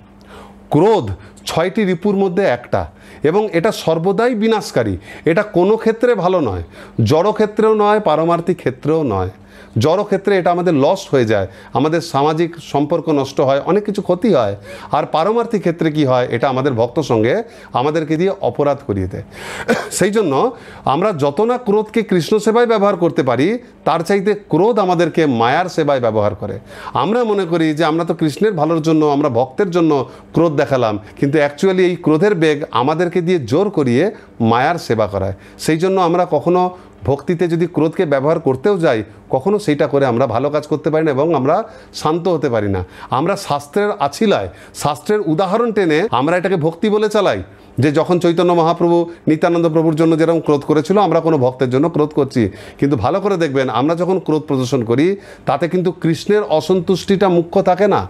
ক্রোধ ছয়টি রিপুর মধ্যে একটা এবং এটা সর্বদাই বিনাশকারী এটা কোনো ক্ষেত্রে ভালো নয় জড়ক্ষেত্রেও ক্ষেত্রেও নয় পারমার্থিক ক্ষেত্রেও নয় জড়ো ক্ষেত্রে এটা আমাদের লস হয়ে যায় আমাদের সামাজিক সম্পর্ক নষ্ট হয় অনেক কিছু ক্ষতি হয় আর পারমার্থিক ক্ষেত্রে কি হয় এটা আমাদের ভক্ত সঙ্গে আমাদেরকে দিয়ে অপরাধ করিয়ে দেয় সেই জন্য আমরা যত না ক্রোধকে কৃষ্ণ সেবায় ব্যবহার করতে পারি তার চাইতে ক্রোধ আমাদেরকে মায়ার সেবায় ব্যবহার করে আমরা মনে করি যে আমরা তো কৃষ্ণের ভালোর জন্য আমরা ভক্তের জন্য ক্রোধ দেখালাম কিন্তু অ্যাকচুয়ালি এই ক্রোধের বেগ আমাদেরকে দিয়ে জোর করিয়ে মায়ার সেবা করায় সেই জন্য আমরা কখনো ভক্তিতে যদি ক্রোধকে ব্যবহার করতেও যাই কখনো সেইটা করে আমরা ভালো কাজ করতে পারি না এবং আমরা শান্ত হতে পারি না আমরা শাস্ত্রের আছিলায় শাস্ত্রের উদাহরণ টেনে আমরা এটাকে ভক্তি বলে চালাই যে যখন চৈতন্য মহাপ্রভু নিত্যানন্দ প্রভুর জন্য যেরকম ক্রোধ করেছিল আমরা কোনো ভক্তের জন্য ক্রোধ করছি কিন্তু ভালো করে দেখবেন আমরা যখন ক্রোধ প্রদর্শন করি তাতে কিন্তু কৃষ্ণের অসন্তুষ্টিটা মুখ্য থাকে না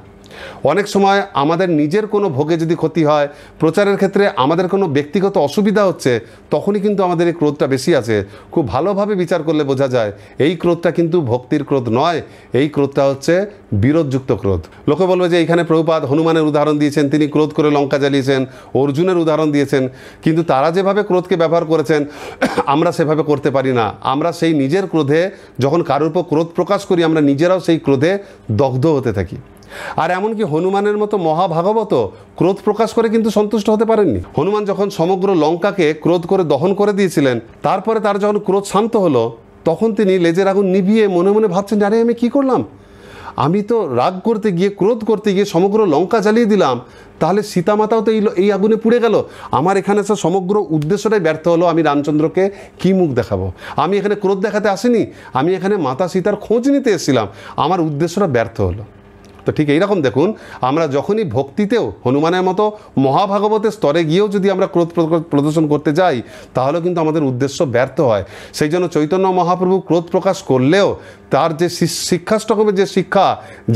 অনেক সময় আমাদের নিজের কোনো ভোগে যদি ক্ষতি হয় প্রচারের ক্ষেত্রে আমাদের কোনো ব্যক্তিগত অসুবিধা হচ্ছে তখনই কিন্তু আমাদের এই ক্রোধটা বেশি আছে খুব ভালোভাবে বিচার করলে বোঝা যায় এই ক্রোধটা কিন্তু ভক্তির ক্রোধ নয় এই ক্রোধটা হচ্ছে বিরোধযুক্ত ক্রোধ লোকে বলবে যে এইখানে প্রভুপাত হনুমানের উদাহরণ দিয়েছেন তিনি ক্রোধ করে লঙ্কা জ্বালিয়েছেন অর্জুনের উদাহরণ দিয়েছেন কিন্তু তারা যেভাবে ক্রোধকে ব্যবহার করেছেন আমরা সেভাবে করতে পারি না আমরা সেই নিজের ক্রোধে যখন কারোর উপর ক্রোধ প্রকাশ করি আমরা নিজেরাও সেই ক্রোধে দগ্ধ হতে থাকি আর এমনকি হনুমানের মতো মহাভাগবত ক্রোধ প্রকাশ করে কিন্তু সন্তুষ্ট হতে পারেননি হনুমান যখন সমগ্র লঙ্কাকে ক্রোধ করে দহন করে দিয়েছিলেন তারপরে তার যখন ক্রোধ শান্ত হলো তখন তিনি লেজের আগুন নিভিয়ে মনে মনে ভাবছেন আরে আমি কি করলাম আমি তো রাগ করতে গিয়ে ক্রোধ করতে গিয়ে সমগ্র লঙ্কা জ্বালিয়ে দিলাম তাহলে সীতামাতাও তো এই এই আগুনে পুড়ে গেল আমার এখানে সে সমগ্র উদ্দেশ্যটাই ব্যর্থ হলো আমি রামচন্দ্রকে কি মুখ দেখাবো আমি এখানে ক্রোধ দেখাতে আসিনি আমি এখানে মাতা সীতার খোঁজ নিতে এসেছিলাম আমার উদ্দেশ্যটা ব্যর্থ হলো তো ঠিক এইরকম দেখুন আমরা যখনই ভক্তিতেও হনুমানের মতো মহাভাগবতের স্তরে গিয়েও যদি আমরা ক্রোধ প্রদর্শন করতে যাই তাহলেও কিন্তু আমাদের উদ্দেশ্য ব্যর্থ হয় সেই জন্য চৈতন্য মহাপ্রভু ক্রোধ প্রকাশ করলেও তার যে শিক্ষাষ্টকমে যে শিক্ষা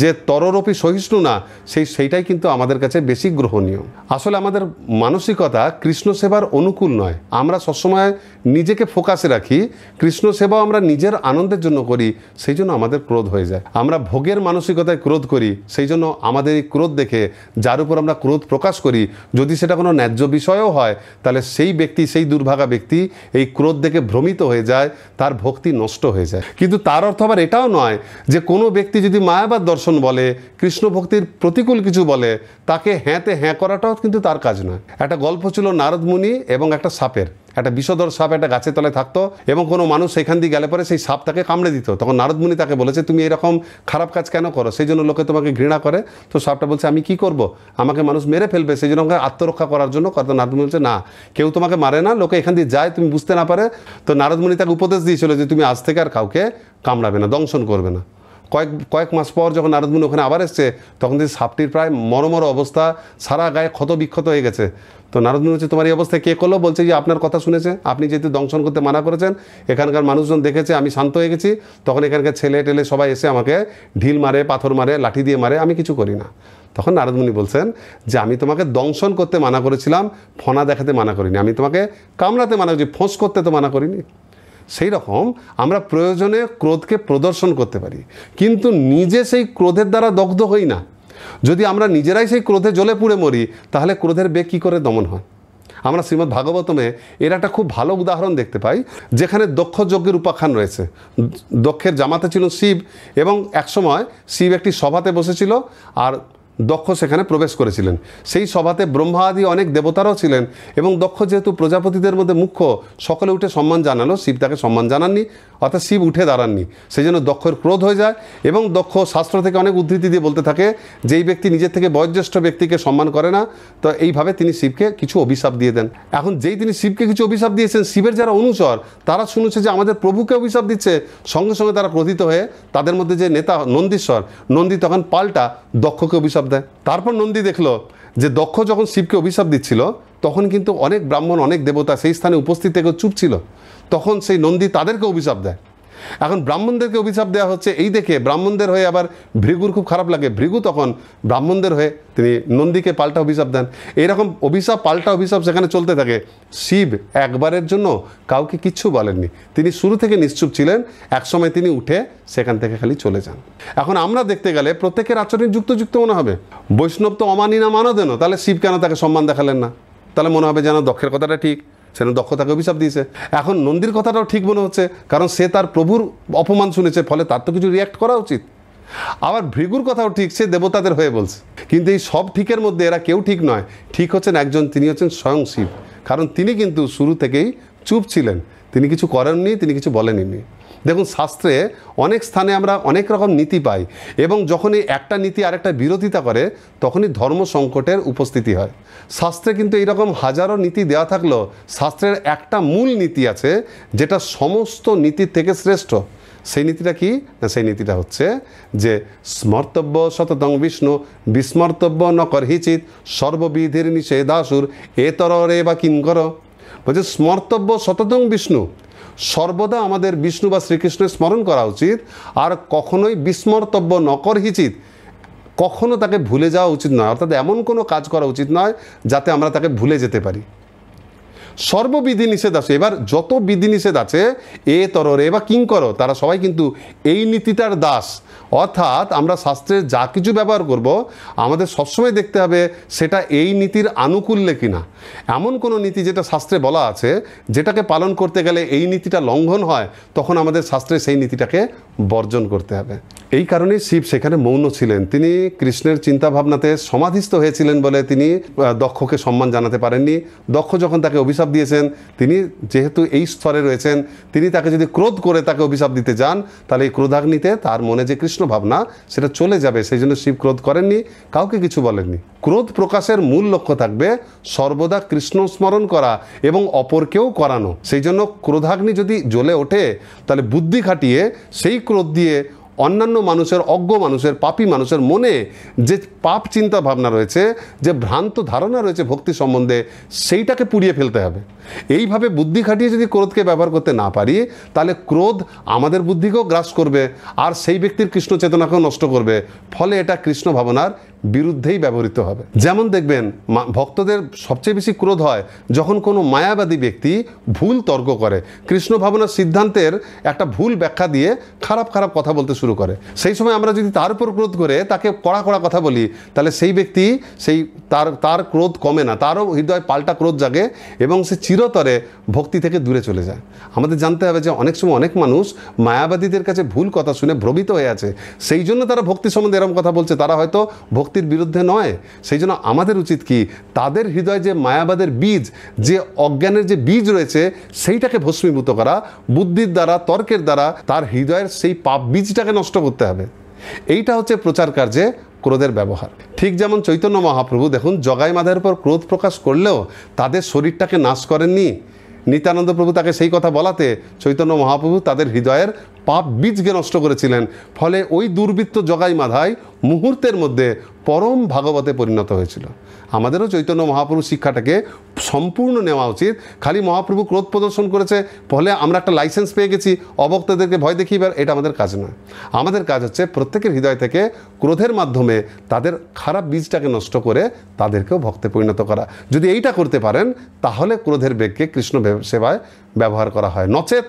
যে তররূপী সহিষ্ণু না সেই সেইটাই কিন্তু আমাদের কাছে বেশি গ্রহণীয় আসলে আমাদের মানসিকতা কৃষ্ণ সেবার অনুকূল নয় আমরা সবসময় নিজেকে ফোকাসে রাখি কৃষ্ণ সেবা আমরা নিজের আনন্দের জন্য করি সেই জন্য আমাদের ক্রোধ হয়ে যায় আমরা ভোগের মানসিকতায় ক্রোধ করি সেই জন্য আমাদের এই ক্রোধ দেখে যার উপর আমরা ক্রোধ প্রকাশ করি যদি সেটা কোনো ন্যায্য বিষয়ও হয় তাহলে সেই ব্যক্তি সেই দুর্ভাগা ব্যক্তি এই ক্রোধ দেখে ভ্রমিত হয়ে যায় তার ভক্তি নষ্ট হয়ে যায় কিন্তু তার অর্থ আবার এটাও নয় যে কোনো ব্যক্তি যদি মায়াবাদ দর্শন বলে কৃষ্ণ ভক্তির প্রতিকূল কিছু বলে তাকে হ্যাঁতে হ্যাঁ করাটাও কিন্তু তার কাজ নয় একটা গল্প ছিল নারদমুনি এবং একটা সাপের একটা বিষধর সাপ একটা গাছের তলায় থাকতো এবং কোনো মানুষ সেখান দিয়ে গেলে পরে সেই সাপ তাকে কামড়ে দিত তখন নারদমুনি তাকে বলেছে তুমি এরকম খারাপ কাজ কেন করো সেই জন্য লোকে তোমাকে ঘৃণা করে তো সাপটা বলছে আমি কি করব আমাকে মানুষ মেরে ফেলবে সেই জন্য আমাকে আত্মরক্ষা করার জন্য কত নারদমুনি বলছে না কেউ তোমাকে মারে না লোকে এখান দিয়ে যায় তুমি বুঝতে না পারে তো নারদমুনি তাকে উপদেশ দিয়েছিল যে তুমি আজ থেকে আর কাউকে কামড়াবে না দংশন করবে না কয়েক কয়েক মাস পর যখন নারদমুনি ওখানে আবার এসছে তখন দেখি সাপটির প্রায় মরমর অবস্থা সারা গায়ে ক্ষত বিক্ষত হয়ে গেছে তো নারদমুনি হচ্ছে তোমার এই অবস্থায় কে করলো বলছে যে আপনার কথা শুনেছে আপনি যেহেতু দংশন করতে মানা করেছেন এখানকার মানুষজন দেখেছে আমি শান্ত হয়ে গেছি তখন এখানকার ছেলে টেলে সবাই এসে আমাকে ঢিল মারে পাথর মারে লাঠি দিয়ে মারে আমি কিছু করি না তখন নারদমুনি বলছেন যে আমি তোমাকে দংশন করতে মানা করেছিলাম ফনা দেখাতে মানা করিনি আমি তোমাকে কামড়াতে মানা করছি ফোঁস করতে তো মানা করিনি সেই রকম আমরা প্রয়োজনে ক্রোধকে প্রদর্শন করতে পারি কিন্তু নিজে সেই ক্রোধের দ্বারা দগ্ধ হই না যদি আমরা নিজেরাই সেই ক্রোধে জলে পুড়ে মরি তাহলে ক্রোধের বেগ কী করে দমন হয় আমরা শ্রীমদ্ ভাগবতমে এর একটা খুব ভালো উদাহরণ দেখতে পাই যেখানে দক্ষ যজ্ঞের উপাখ্যান রয়েছে দক্ষের জামাতে ছিল শিব এবং একসময় শিব একটি সভাতে বসেছিল আর দক্ষ সেখানে প্রবেশ করেছিলেন সেই সভাতে ব্রহ্মা আদি অনেক দেবতারাও ছিলেন এবং দক্ষ যেহেতু প্রজাপতিদের মধ্যে মুখ্য সকলে উঠে সম্মান জানালো শিব তাকে সম্মান জানাননি অর্থাৎ শিব উঠে দাঁড়াননি সেই জন্য দক্ষের ক্রোধ হয়ে যায় এবং দক্ষ শাস্ত্র থেকে অনেক উদ্ধৃতি দিয়ে বলতে থাকে যেই ব্যক্তি নিজের থেকে বয়োজ্যেষ্ঠ ব্যক্তিকে সম্মান করে না তো এইভাবে তিনি শিবকে কিছু অভিশাপ দিয়ে দেন এখন যেই তিনি শিবকে কিছু অভিশাপ দিয়েছেন শিবের যারা অনুচর তারা শুনেছে যে আমাদের প্রভুকে অভিশাপ দিচ্ছে সঙ্গে সঙ্গে তারা ক্রোধিত হয়ে তাদের মধ্যে যে নেতা নন্দীশ্বর নন্দী তখন পাল্টা দক্ষকে অভিশাপ দেয় তারপর নন্দী দেখলো যে দক্ষ যখন শিবকে অভিশাপ দিচ্ছিল তখন কিন্তু অনেক ব্রাহ্মণ অনেক দেবতা সেই স্থানে উপস্থিত থেকে চুপ ছিল তখন সেই নন্দী তাদেরকে অভিশাপ দেয় এখন ব্রাহ্মণদেরকে অভিশাপ দেওয়া হচ্ছে এই দেখে ব্রাহ্মণদের হয়ে আবার ভৃগুর খুব খারাপ লাগে ভৃগু তখন ব্রাহ্মণদের হয়ে তিনি নন্দীকে পাল্টা অভিশাপ দেন এইরকম অভিশাপ পাল্টা অভিশাপ সেখানে চলতে থাকে শিব একবারের জন্য কাউকে কিচ্ছু বলেননি তিনি শুরু থেকে নিশ্চুপ ছিলেন একসময় তিনি উঠে সেখান থেকে খালি চলে যান এখন আমরা দেখতে গেলে প্রত্যেকের আচরণ যুক্ত যুক্ত মনে হবে বৈষ্ণব তো অমানি না মানদেন তাহলে শিব কেন তাকে সম্মান দেখালেন না তাহলে মনে হবে যেন দক্ষের কথাটা ঠিক সেখানে দক্ষতাকে অভিশাপ দিয়েছে এখন নন্দীর কথাটাও ঠিক মনে হচ্ছে কারণ সে তার প্রভুর অপমান শুনেছে ফলে তার তো কিছু রিয়াক্ট করা উচিত আবার ভৃগুর কথাও ঠিক সে দেবতাদের হয়ে বলছে কিন্তু এই সব ঠিকের মধ্যে এরা কেউ ঠিক নয় ঠিক হচ্ছেন একজন তিনি হচ্ছেন স্বয়ং শিব কারণ তিনি কিন্তু শুরু থেকেই চুপ ছিলেন তিনি কিছু করেননি তিনি কিছু বলেননি দেখুন শাস্ত্রে অনেক স্থানে আমরা অনেক রকম নীতি পাই এবং যখনই একটা নীতি আরেকটা বিরোধিতা করে তখনই ধর্ম সংকটের উপস্থিতি হয় শাস্ত্রে কিন্তু এইরকম হাজারো নীতি দেওয়া থাকলেও শাস্ত্রের একটা মূল নীতি আছে যেটা সমস্ত নীতির থেকে শ্রেষ্ঠ সেই নীতিটা কি না সেই নীতিটা হচ্ছে যে স্মর্তব্য শতদং বিষ্ণু বিস্মর্তব্য ন করহিচিত সর্ববিধির নিষেধাসুর এতর রে বা কিঙ্কর বলছে স্মর্তব্য শতদং বিষ্ণু সর্বদা আমাদের বিষ্ণু বা শ্রীকৃষ্ণের স্মরণ করা উচিত আর কখনোই বিস্মর্তব্য নকর হিচিত কখনো তাকে ভুলে যাওয়া উচিত নয় অর্থাৎ এমন কোনো কাজ করা উচিত নয় যাতে আমরা তাকে ভুলে যেতে পারি সর্ববিধি নিষেধ আছে এবার যত বিধি নিষেধ আছে এ তররে বা কিঙ্কর তারা সবাই কিন্তু এই নীতিটার দাস অর্থাৎ আমরা শাস্ত্রের যা কিছু ব্যবহার করব আমাদের সবসময় দেখতে হবে সেটা এই নীতির আনুকূল্যে কিনা এমন কোনো নীতি যেটা শাস্ত্রে বলা আছে যেটাকে পালন করতে গেলে এই নীতিটা লঙ্ঘন হয় তখন আমাদের শাস্ত্রে সেই নীতিটাকে বর্জন করতে হবে এই কারণে শিব সেখানে মৌন ছিলেন তিনি কৃষ্ণের চিন্তাভাবনাতে সমাধিস্থ হয়েছিলেন বলে তিনি দক্ষকে সম্মান জানাতে পারেননি দক্ষ যখন তাকে অভিশাপ দিয়েছেন তিনি যেহেতু এই স্তরে রয়েছেন তিনি তাকে যদি ক্রোধ করে তাকে অভিশাপ দিতে যান তাহলে এই ক্রোধাগ্নিতে তার মনে যে কৃষ্ণ ভাবনা সেটা চলে যাবে সেই জন্য শিব ক্রোধ করেননি কাউকে কিছু বলেননি ক্রোধ প্রকাশের মূল লক্ষ্য থাকবে সর্বদা কৃষ্ণ স্মরণ করা এবং অপরকেও করানো সেই জন্য ক্রোধাগ্নি যদি জ্বলে ওঠে তাহলে বুদ্ধি খাটিয়ে সেই ক্রোধ দিয়ে অন্যান্য মানুষের অজ্ঞ মানুষের পাপি মানুষের মনে যে পাপ চিন্তা ভাবনা রয়েছে যে ভ্রান্ত ধারণা রয়েছে ভক্তি সম্বন্ধে সেইটাকে পুড়িয়ে ফেলতে হবে এইভাবে বুদ্ধি খাটিয়ে যদি ক্রোধকে ব্যবহার করতে না পারি তাহলে ক্রোধ আমাদের বুদ্ধিকেও গ্রাস করবে আর সেই ব্যক্তির কৃষ্ণ চেতনাকেও নষ্ট করবে ফলে এটা কৃষ্ণ ভাবনার বিরুদ্ধেই ব্যবহৃত হবে যেমন দেখবেন ভক্তদের সবচেয়ে বেশি ক্রোধ হয় যখন কোনো মায়াবাদী ব্যক্তি ভুল তর্ক করে কৃষ্ণ ভাবনার সিদ্ধান্তের একটা ভুল ব্যাখ্যা দিয়ে খারাপ খারাপ কথা বলতে শুরু করে সেই সময় আমরা যদি তার উপর ক্রোধ করে তাকে কড়া কড়া কথা বলি তাহলে সেই ব্যক্তি সেই তার তার ক্রোধ কমে না তারও হৃদয় পাল্টা ক্রোধ জাগে এবং সে চিরতরে ভক্তি থেকে দূরে চলে যায় আমাদের জানতে হবে যে অনেক সময় অনেক মানুষ মায়াবাদীদের কাছে ভুল কথা শুনে ভ্রমিত হয়ে আছে সেই জন্য তারা ভক্তি সম্বন্ধে এরকম কথা বলছে তারা হয়তো ভক্তি ভক্তির বিরুদ্ধে নয় সেই জন্য আমাদের উচিত কি তাদের হৃদয়ে যে মায়াবাদের বীজ যে অজ্ঞানের যে বীজ রয়েছে সেইটাকে ভস্মীভূত করা বুদ্ধির দ্বারা তর্কের দ্বারা তার হৃদয়ের সেই পাপ বীজটাকে নষ্ট করতে হবে এইটা হচ্ছে প্রচার কার্যে ক্রোধের ব্যবহার ঠিক যেমন চৈতন্য মহাপ্রভু দেখুন জগাই মাধার উপর ক্রোধ প্রকাশ করলেও তাদের শরীরটাকে নাশ করেননি নিত্যানন্দ প্রভু তাকে সেই কথা বলাতে চৈতন্য মহাপ্রভু তাদের হৃদয়ের পাপ বীজকে নষ্ট করেছিলেন ফলে ওই দুর্বৃত্ত জগাই মাধায় মুহূর্তের মধ্যে পরম ভাগবতে পরিণত হয়েছিল আমাদেরও চৈতন্য মহাপ্রভু শিক্ষাটাকে সম্পূর্ণ নেওয়া উচিত খালি মহাপ্রভু ক্রোধ প্রদর্শন করেছে ফলে আমরা একটা লাইসেন্স পেয়ে গেছি অবক্তাদেরকে ভয় এবার এটা আমাদের কাজ নয় আমাদের কাজ হচ্ছে প্রত্যেকের হৃদয় থেকে ক্রোধের মাধ্যমে তাদের খারাপ বীজটাকে নষ্ট করে তাদেরকেও ভক্তে পরিণত করা যদি এইটা করতে পারেন তাহলে ক্রোধের বেগকে কৃষ্ণ সেবায় ব্যবহার করা হয় নচেত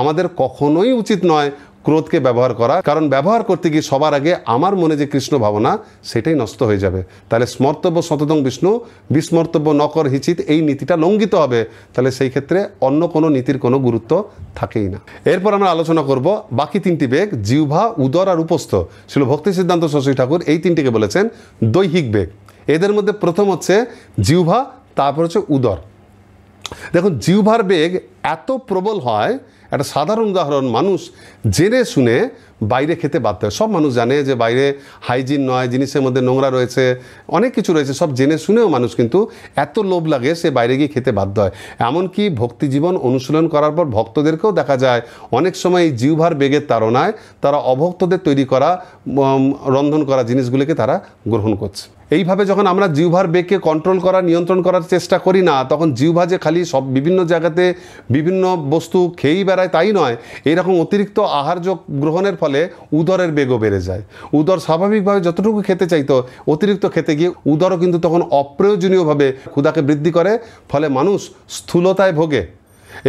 আমাদের কখনোই উচিত নয় ক্রোধকে ব্যবহার করা কারণ ব্যবহার করতে গিয়ে সবার আগে আমার মনে যে কৃষ্ণ ভাবনা সেটাই নষ্ট হয়ে যাবে তাহলে স্মর্তব্য সততং বিষ্ণু বিস্মর্তব্য নকর হিচিত এই নীতিটা লঙ্ঘিত হবে তাহলে সেই ক্ষেত্রে অন্য কোনো নীতির কোনো গুরুত্ব থাকেই না এরপর আমরা আলোচনা করব বাকি তিনটি বেগ জিহ্বা উদর আর উপস্থ ছিল ভক্তি সিদ্ধান্ত শশী ঠাকুর এই তিনটিকে বলেছেন দৈহিক বেগ এদের মধ্যে প্রথম হচ্ছে জিহ্বা তারপর হচ্ছে উদর দেখুন জিহ্বার বেগ এত প্রবল হয় একটা সাধারণ উদাহরণ মানুষ জেনে শুনে বাইরে খেতে বাধ্য হয় সব মানুষ জানে যে বাইরে হাইজিন নয় জিনিসের মধ্যে নোংরা রয়েছে অনেক কিছু রয়েছে সব জেনে শুনেও মানুষ কিন্তু এত লোভ লাগে সে বাইরে গিয়ে খেতে বাধ্য হয় এমনকি ভক্তি জীবন অনুশীলন করার পর ভক্তদেরকেও দেখা যায় অনেক সময় এই জিউভার বেগের তাড়নায় তারা অভক্তদের তৈরি করা রন্ধন করা জিনিসগুলিকে তারা গ্রহণ করছে এইভাবে যখন আমরা জিহ্বার বেগকে কন্ট্রোল করা নিয়ন্ত্রণ করার চেষ্টা করি না তখন জিহ্বা যে খালি সব বিভিন্ন জায়গাতে বিভিন্ন বস্তু খেয়েই বেড়ায় তাই নয় এরকম অতিরিক্ত যোগ গ্রহণের ফলে উদরের বেগও বেড়ে যায় উদর স্বাভাবিকভাবে যতটুকু খেতে চাইতো অতিরিক্ত খেতে গিয়ে উদরও কিন্তু তখন অপ্রয়োজনীয়ভাবে ক্ষুদাকে বৃদ্ধি করে ফলে মানুষ স্থূলতায় ভোগে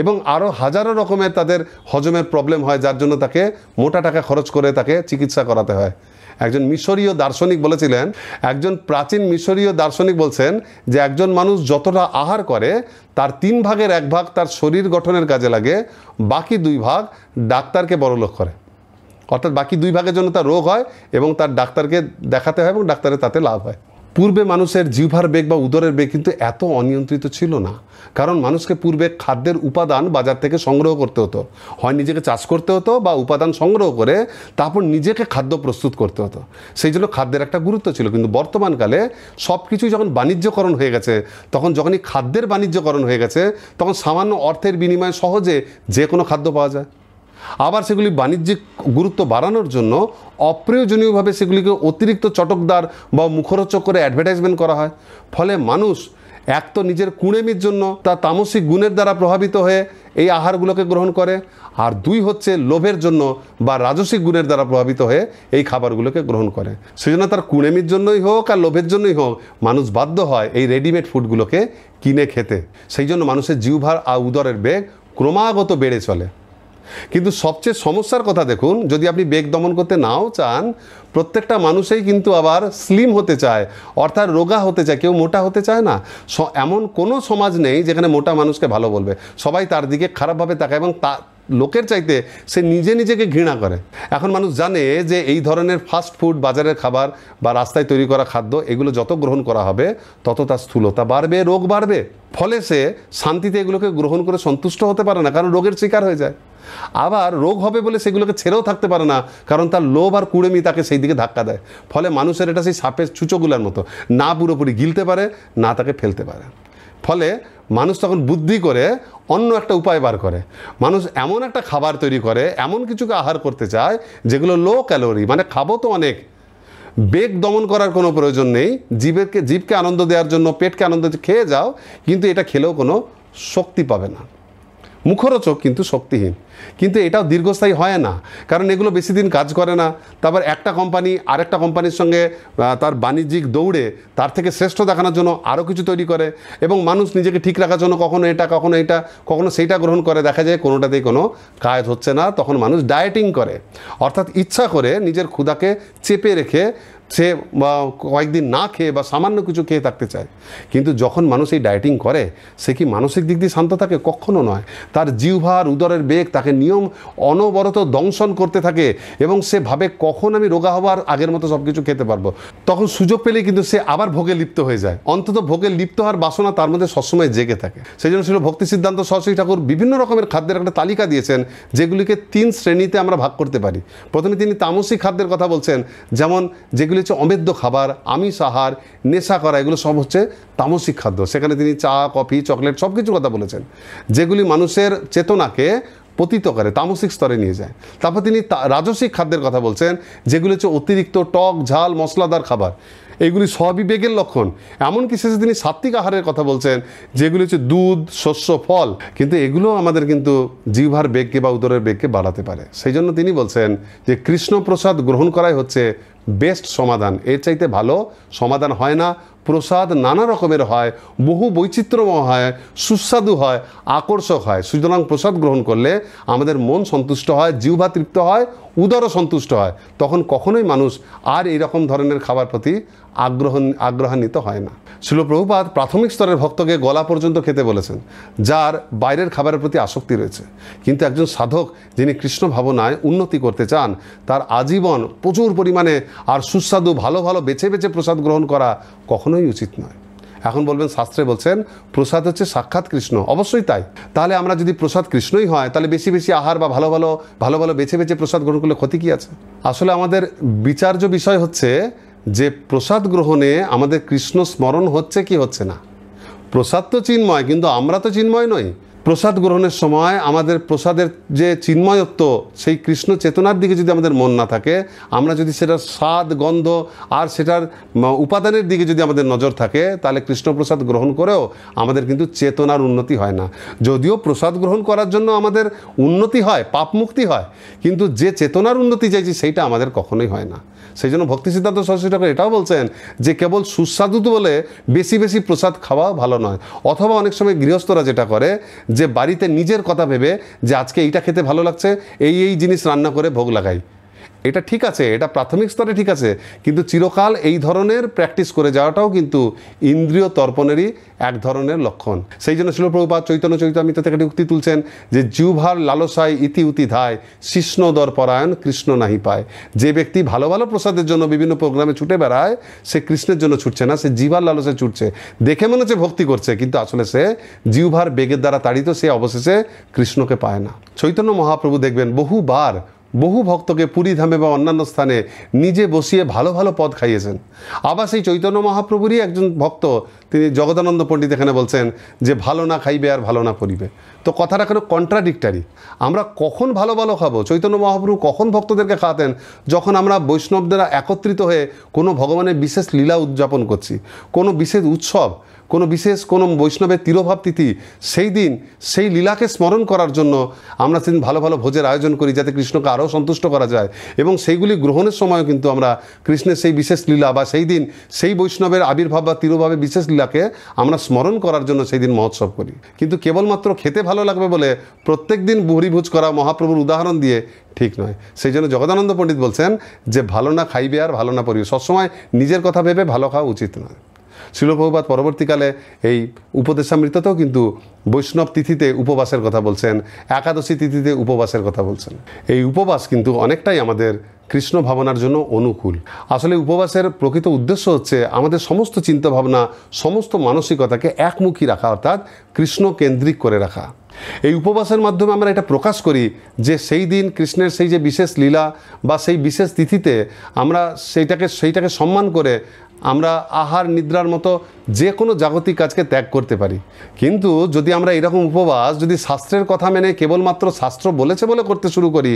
এবং আরও হাজারো রকমের তাদের হজমের প্রবলেম হয় যার জন্য তাকে মোটা টাকা খরচ করে তাকে চিকিৎসা করাতে হয় একজন মিশরীয় দার্শনিক বলেছিলেন একজন প্রাচীন মিশরীয় দার্শনিক বলছেন যে একজন মানুষ যতটা আহার করে তার তিন ভাগের এক ভাগ তার শরীর গঠনের কাজে লাগে বাকি দুই ভাগ ডাক্তারকে বড়লোক করে অর্থাৎ বাকি দুই ভাগের জন্য তার রোগ হয় এবং তার ডাক্তারকে দেখাতে হয় এবং ডাক্তারের তাতে লাভ হয় পূর্বে মানুষের জিহ্বার বেগ বা উদরের বেগ কিন্তু এত অনিয়ন্ত্রিত ছিল না কারণ মানুষকে পূর্বে খাদ্যের উপাদান বাজার থেকে সংগ্রহ করতে হতো হয় নিজেকে চাষ করতে হতো বা উপাদান সংগ্রহ করে তারপর নিজেকে খাদ্য প্রস্তুত করতে হতো সেই জন্য খাদ্যের একটা গুরুত্ব ছিল কিন্তু বর্তমানকালে সব কিছুই যখন বাণিজ্যকরণ হয়ে গেছে তখন যখনই খাদ্যের বাণিজ্যকরণ হয়ে গেছে তখন সামান্য অর্থের বিনিময়ে সহজে যে কোনো খাদ্য পাওয়া যায় আবার সেগুলি বাণিজ্যিক গুরুত্ব বাড়ানোর জন্য অপ্রয়োজনীয়ভাবে সেগুলিকে অতিরিক্ত চটকদার বা মুখরোচক করে অ্যাডভার্টাইজমেন্ট করা হয় ফলে মানুষ এক তো নিজের কুড়েমির জন্য তা তামসিক গুণের দ্বারা প্রভাবিত হয়ে এই আহারগুলোকে গ্রহণ করে আর দুই হচ্ছে লোভের জন্য বা রাজসিক গুণের দ্বারা প্রভাবিত হয়ে এই খাবারগুলোকে গ্রহণ করে সেই জন্য তার কুড়েমির জন্যই হোক আর লোভের জন্যই হোক মানুষ বাধ্য হয় এই রেডিমেড ফুডগুলোকে কিনে খেতে সেই জন্য মানুষের জিউভার আর উদরের বেগ ক্রমাগত বেড়ে চলে কিন্তু সবচেয়ে সমস্যার কথা দেখুন যদি আপনি বেগ দমন করতে নাও চান প্রত্যেকটা মানুষেই কিন্তু আবার স্লিম হতে চায় অর্থাৎ রোগা হতে চায় কেউ মোটা হতে চায় না এমন কোনো সমাজ নেই যেখানে মোটা মানুষকে ভালো বলবে সবাই তার দিকে খারাপভাবে তাকায় এবং তা লোকের চাইতে সে নিজে নিজেকে ঘৃণা করে এখন মানুষ জানে যে এই ধরনের ফাস্ট ফুড বাজারের খাবার বা রাস্তায় তৈরি করা খাদ্য এগুলো যত গ্রহণ করা হবে তত তার স্থূলতা বাড়বে রোগ বাড়বে ফলে সে শান্তিতে এগুলোকে গ্রহণ করে সন্তুষ্ট হতে পারে না কারণ রোগের শিকার হয়ে যায় আবার রোগ হবে বলে সেগুলোকে ছেড়েও থাকতে পারে না কারণ তার লোভ আর কুড়েমি তাকে সেই দিকে ধাক্কা দেয় ফলে মানুষের এটা সেই সাপের চুচোগুলার মতো না পুরোপুরি গিলতে পারে না তাকে ফেলতে পারে ফলে মানুষ তখন বুদ্ধি করে অন্য একটা উপায় বার করে মানুষ এমন একটা খাবার তৈরি করে এমন কিছুকে আহার করতে চায় যেগুলো লো ক্যালোরি মানে খাবো তো অনেক বেগ দমন করার কোনো প্রয়োজন নেই জীবেরকে জীবকে আনন্দ দেওয়ার জন্য পেটকে আনন্দ খেয়ে যাও কিন্তু এটা খেলেও কোনো শক্তি পাবে না মুখরোচক কিন্তু শক্তিহীন কিন্তু এটাও দীর্ঘস্থায়ী হয় না কারণ এগুলো বেশি দিন কাজ করে না তারপর একটা কোম্পানি আরেকটা কোম্পানির সঙ্গে তার বাণিজ্যিক দৌড়ে তার থেকে শ্রেষ্ঠ দেখানোর জন্য আরও কিছু তৈরি করে এবং মানুষ নিজেকে ঠিক রাখার জন্য কখনো এটা কখনো এটা কখনো সেইটা গ্রহণ করে দেখা যায় কোনোটাতেই কোনো কাজ হচ্ছে না তখন মানুষ ডায়েটিং করে অর্থাৎ ইচ্ছা করে নিজের ক্ষুদাকে চেপে রেখে সে বা কয়েকদিন না খেয়ে বা সামান্য কিছু খেয়ে থাকতে চায় কিন্তু যখন মানুষ এই ডায়েটিং করে সে কি মানসিক দিক দিয়ে শান্ত থাকে কখনো নয় তার জিহ্বার উদরের বেগ তাকে নিয়ম অনবরত দংশন করতে থাকে এবং সে ভাবে কখন আমি রোগা হবার আগের মতো সব কিছু খেতে পারবো তখন সুযোগ পেলে কিন্তু সে আবার ভোগে লিপ্ত হয়ে যায় অন্তত ভোগে লিপ্ত হওয়ার বাসনা তার মধ্যে সবসময় জেগে থাকে সেই জন্য ছিল ভক্তি সিদ্ধান্ত সরস্বতী ঠাকুর বিভিন্ন রকমের খাদ্যের একটা তালিকা দিয়েছেন যেগুলিকে তিন শ্রেণীতে আমরা ভাগ করতে পারি প্রথমে তিনি তামসিক খাদ্যের কথা বলছেন যেমন যেগুলি এগুলি হচ্ছে অমেদ্য খাবার আমিষ আহার নেশা করা এগুলো সব হচ্ছে তামসিক খাদ্য সেখানে তিনি চা কফি চকলেট সব কিছুর কথা বলেছেন যেগুলি মানুষের চেতনাকে পতিত করে তামসিক স্তরে নিয়ে যায় তারপর তিনি রাজসিক খাদ্যের কথা বলছেন যেগুলি হচ্ছে অতিরিক্ত টক ঝাল মশলাদার খাবার এইগুলি স্ববিবেগের লক্ষণ এমনকি শেষে তিনি সাত্ত্বিক আহারের কথা বলছেন যেগুলি হচ্ছে দুধ শস্য ফল কিন্তু এগুলো আমাদের কিন্তু জিহ্বার বেগকে বা উদরের বেগকে বাড়াতে পারে সেই জন্য তিনি বলছেন যে কৃষ্ণপ্রসাদ গ্রহণ করাই হচ্ছে বেস্ট সমাধান এর চাইতে ভালো সমাধান হয় না প্রসাদ নানা রকমের হয় বহু বৈচিত্র্যময় হয় সুস্বাদু হয় আকর্ষক হয় সুতরাং প্রসাদ গ্রহণ করলে আমাদের মন সন্তুষ্ট হয় জিহ্বা তৃপ্ত হয় উদরও সন্তুষ্ট হয় তখন কখনোই মানুষ আর এই রকম ধরনের খাবার প্রতি আগ্রহ আগ্রহান্বিত হয় না শিলপ্রভুপাত প্রাথমিক স্তরের ভক্তকে গলা পর্যন্ত খেতে বলেছেন যার বাইরের খাবারের প্রতি আসক্তি রয়েছে কিন্তু একজন সাধক যিনি কৃষ্ণ ভাবনায় উন্নতি করতে চান তার আজীবন প্রচুর পরিমাণে আর সুস্বাদু ভালো ভালো বেছে বেছে প্রসাদ গ্রহণ করা কখনোই উচিত নয় এখন বলবেন শাস্ত্রে বলছেন প্রসাদ হচ্ছে সাক্ষাৎ কৃষ্ণ অবশ্যই তাই তাহলে আমরা যদি প্রসাদ কৃষ্ণই হয় তাহলে বেশি বেশি আহার বা ভালো ভালো ভালো ভালো বেছে বেছে প্রসাদ গ্রহণ করলে ক্ষতি কী আছে আসলে আমাদের বিচার্য বিষয় হচ্ছে যে প্রসাদ গ্রহণে আমাদের কৃষ্ণ স্মরণ হচ্ছে কি হচ্ছে না প্রসাদ তো চিন্ময় কিন্তু আমরা তো চিন্ময় নই প্রসাদ গ্রহণের সময় আমাদের প্রসাদের যে চিন্ময়ত্ব সেই কৃষ্ণ চেতনার দিকে যদি আমাদের মন না থাকে আমরা যদি সেটার স্বাদ গন্ধ আর সেটার উপাদানের দিকে যদি আমাদের নজর থাকে তাহলে কৃষ্ণপ্রসাদ গ্রহণ করেও আমাদের কিন্তু চেতনার উন্নতি হয় না যদিও প্রসাদ গ্রহণ করার জন্য আমাদের উন্নতি হয় পাপমুক্তি হয় কিন্তু যে চেতনার উন্নতি চাইছি সেইটা আমাদের কখনোই হয় না সেই জন্য ভক্তি সিদ্ধান্ত সরস্বতী ঠাকুর এটাও বলছেন যে কেবল সুস্বাদু বলে বেশি বেশি প্রসাদ খাওয়া ভালো নয় অথবা অনেক সময় গৃহস্থরা যেটা করে যে বাড়িতে নিজের কথা ভেবে যে আজকে এইটা খেতে ভালো লাগছে এই এই জিনিস রান্না করে ভোগ লাগায় এটা ঠিক আছে এটা প্রাথমিক স্তরে ঠিক আছে কিন্তু চিরকাল এই ধরনের প্র্যাকটিস করে যাওয়াটাও কিন্তু ইন্দ্রিয় তর্পণেরই এক ধরনের লক্ষণ সেই জন্য শিলপ্রভুপাত চৈতন্য চৈতামিত থেকে উক্তি তুলছেন যে জিউভার লালসায় ইতি উতি ধায় শিষ্ণদর পরায়ণ কৃষ্ণ নাহি পায় যে ব্যক্তি ভালো ভালো প্রসাদের জন্য বিভিন্ন প্রোগ্রামে ছুটে বেড়ায় সে কৃষ্ণের জন্য ছুটছে না সে জিভার লালসায় ছুটছে দেখে মনে হচ্ছে ভক্তি করছে কিন্তু আসলে সে জিউভার বেগের দ্বারা তাড়িত সে অবশেষে কৃষ্ণকে পায় না চৈতন্য মহাপ্রভু দেখবেন বহুবার বহু ভক্তকে পুরীধামে বা অন্যান্য স্থানে নিজে বসিয়ে ভালো ভালো পদ খাইয়েছেন আবার সেই চৈতন্য মহাপ্রভুরই একজন ভক্ত তিনি জগদানন্দ পণ্ডিত এখানে বলছেন যে ভালো না খাইবে আর ভালো না পরিবে তো কথাটা কেন কন্ট্রাডিক্টারি আমরা কখন ভালো ভালো খাবো চৈতন্য মহাপ্রভু কখন ভক্তদেরকে খাওয়াতেন যখন আমরা বৈষ্ণবদেরা একত্রিত হয়ে কোনো ভগবানের বিশেষ লীলা উদযাপন করছি কোনো বিশেষ উৎসব কোনো বিশেষ কোনো বৈষ্ণবের তিরোভাব তিথি সেই দিন সেই লীলাকে স্মরণ করার জন্য আমরা সেদিন ভালো ভালো ভোজের আয়োজন করি যাতে কৃষ্ণকে আরও সন্তুষ্ট করা যায় এবং সেইগুলি গ্রহণের সময়ও কিন্তু আমরা কৃষ্ণের সেই বিশেষ লীলা বা সেই দিন সেই বৈষ্ণবের আবির্ভাব বা তিরোভাবে বিশেষ লীলাকে আমরা স্মরণ করার জন্য সেই দিন মহোৎসব করি কিন্তু কেবলমাত্র খেতে ভালো লাগবে বলে প্রত্যেক দিন বহরিভোজ করা মহাপ্রভুর উদাহরণ দিয়ে ঠিক নয় সেই জন্য জগদানন্দ পণ্ডিত বলছেন যে ভালো না খাইবে আর ভালো না পরিবে সবসময় নিজের কথা ভেবে ভালো খাওয়া উচিত নয় শিলপ্রভুপাত পরবর্তীকালে এই উপদেশামৃততেও কিন্তু বৈষ্ণব তিথিতে উপবাসের কথা বলছেন একাদশী তিথিতে উপবাসের কথা বলছেন এই উপবাস কিন্তু অনেকটাই আমাদের কৃষ্ণ ভাবনার জন্য অনুকূল আসলে উপবাসের প্রকৃত উদ্দেশ্য হচ্ছে আমাদের সমস্ত চিন্তাভাবনা সমস্ত মানসিকতাকে একমুখী রাখা অর্থাৎ কৃষ্ণ কেন্দ্রিক করে রাখা এই উপবাসের মাধ্যমে আমরা এটা প্রকাশ করি যে সেই দিন কৃষ্ণের সেই যে বিশেষ লীলা বা সেই বিশেষ তিথিতে আমরা সেইটাকে সেইটাকে সম্মান করে আমরা আহার নিদ্রার মতো যে কোনো জাগতিক কাজকে ত্যাগ করতে পারি কিন্তু যদি আমরা এরকম উপবাস যদি শাস্ত্রের কথা মেনে কেবলমাত্র শাস্ত্র বলেছে বলে করতে শুরু করি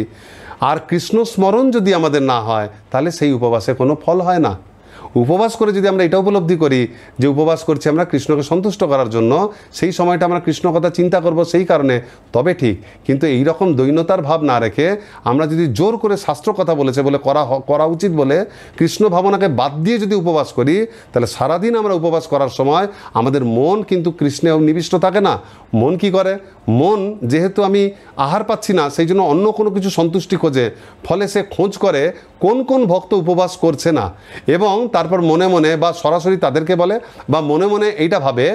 আর কৃষ্ণ স্মরণ যদি আমাদের না হয় তাহলে সেই উপবাসে কোনো ফল হয় না উপবাস করে যদি আমরা এটা উপলব্ধি করি যে উপবাস করছি আমরা কৃষ্ণকে সন্তুষ্ট করার জন্য সেই সময়টা আমরা কৃষ্ণ কথা চিন্তা করব সেই কারণে তবে ঠিক কিন্তু এই রকম দৈন্যতার ভাব না রেখে আমরা যদি জোর করে শাস্ত্র কথা বলেছে বলে করা করা উচিত বলে কৃষ্ণ ভাবনাকে বাদ দিয়ে যদি উপবাস করি তাহলে সারাদিন আমরা উপবাস করার সময় আমাদের মন কিন্তু কৃষ্ণে নিবিষ্ট থাকে না মন কি করে মন যেহেতু আমি আহার পাচ্ছি না সেই জন্য অন্য কোনো কিছু সন্তুষ্টি খোঁজে ফলে সে খোঁজ করে কোন কোন ভক্ত উপবাস করছে না এবং তারপর মনে মনে বা সরাসরি তাদেরকে বলে বা মনে মনে এইটা ভাবে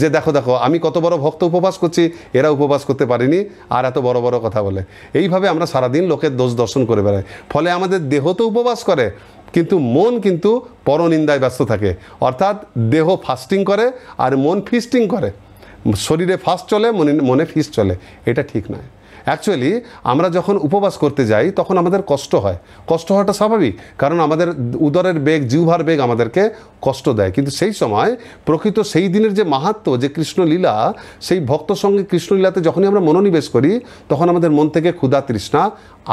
যে দেখো দেখো আমি কত বড় ভক্ত উপবাস করছি এরা উপবাস করতে পারিনি আর এত বড় বড় কথা বলে এইভাবে আমরা সারাদিন লোকের দোষ দর্শন করে বেড়াই ফলে আমাদের দেহ তো উপবাস করে কিন্তু মন কিন্তু পরনিন্দায় ব্যস্ত থাকে অর্থাৎ দেহ ফাস্টিং করে আর মন ফিস্টিং করে শরীরে ফাস্ট চলে মনে মনে ফিস্ট চলে এটা ঠিক নয় অ্যাকচুয়ালি আমরা যখন উপবাস করতে যাই তখন আমাদের কষ্ট হয় কষ্ট হওয়াটা স্বাভাবিক কারণ আমাদের উদরের বেগ জিহ্বার বেগ আমাদেরকে কষ্ট দেয় কিন্তু সেই সময় প্রকৃত সেই দিনের যে মাহাত্ম যে কৃষ্ণলীলা সেই ভক্ত সঙ্গে কৃষ্ণলীলাতে যখনই আমরা মনোনিবেশ করি তখন আমাদের মন থেকে ক্ষুধা তৃষ্ণা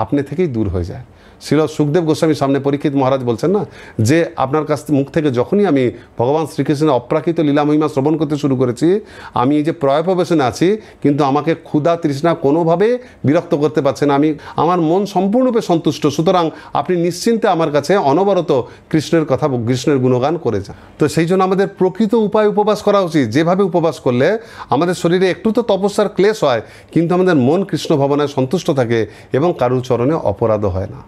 আপনি থেকেই দূর হয়ে যায় শ্রীল সুখদেব গোস্বামীর সামনে পরীক্ষিত মহারাজ বলছেন না যে আপনার কাছ মুখ থেকে যখনই আমি ভগবান শ্রীকৃষ্ণের অপ্রাকৃত লীলা মহিমা শ্রবণ করতে শুরু করেছি আমি এই যে প্রয়াপবেশনে আছি কিন্তু আমাকে ক্ষুধা তৃষ্ণা কোনোভাবে বিরক্ত করতে পারছে না আমি আমার মন সম্পূর্ণরূপে সন্তুষ্ট সুতরাং আপনি নিশ্চিন্তে আমার কাছে অনবরত কৃষ্ণের কথা কৃষ্ণের গুণগান করে যান তো সেই জন্য আমাদের প্রকৃত উপায় উপবাস করা উচিত যেভাবে উপবাস করলে আমাদের শরীরে একটু তো তপস্যার ক্লেশ হয় কিন্তু আমাদের মন কৃষ্ণ ভবনায় সন্তুষ্ট থাকে এবং কারুর চরণে অপরাধ হয় না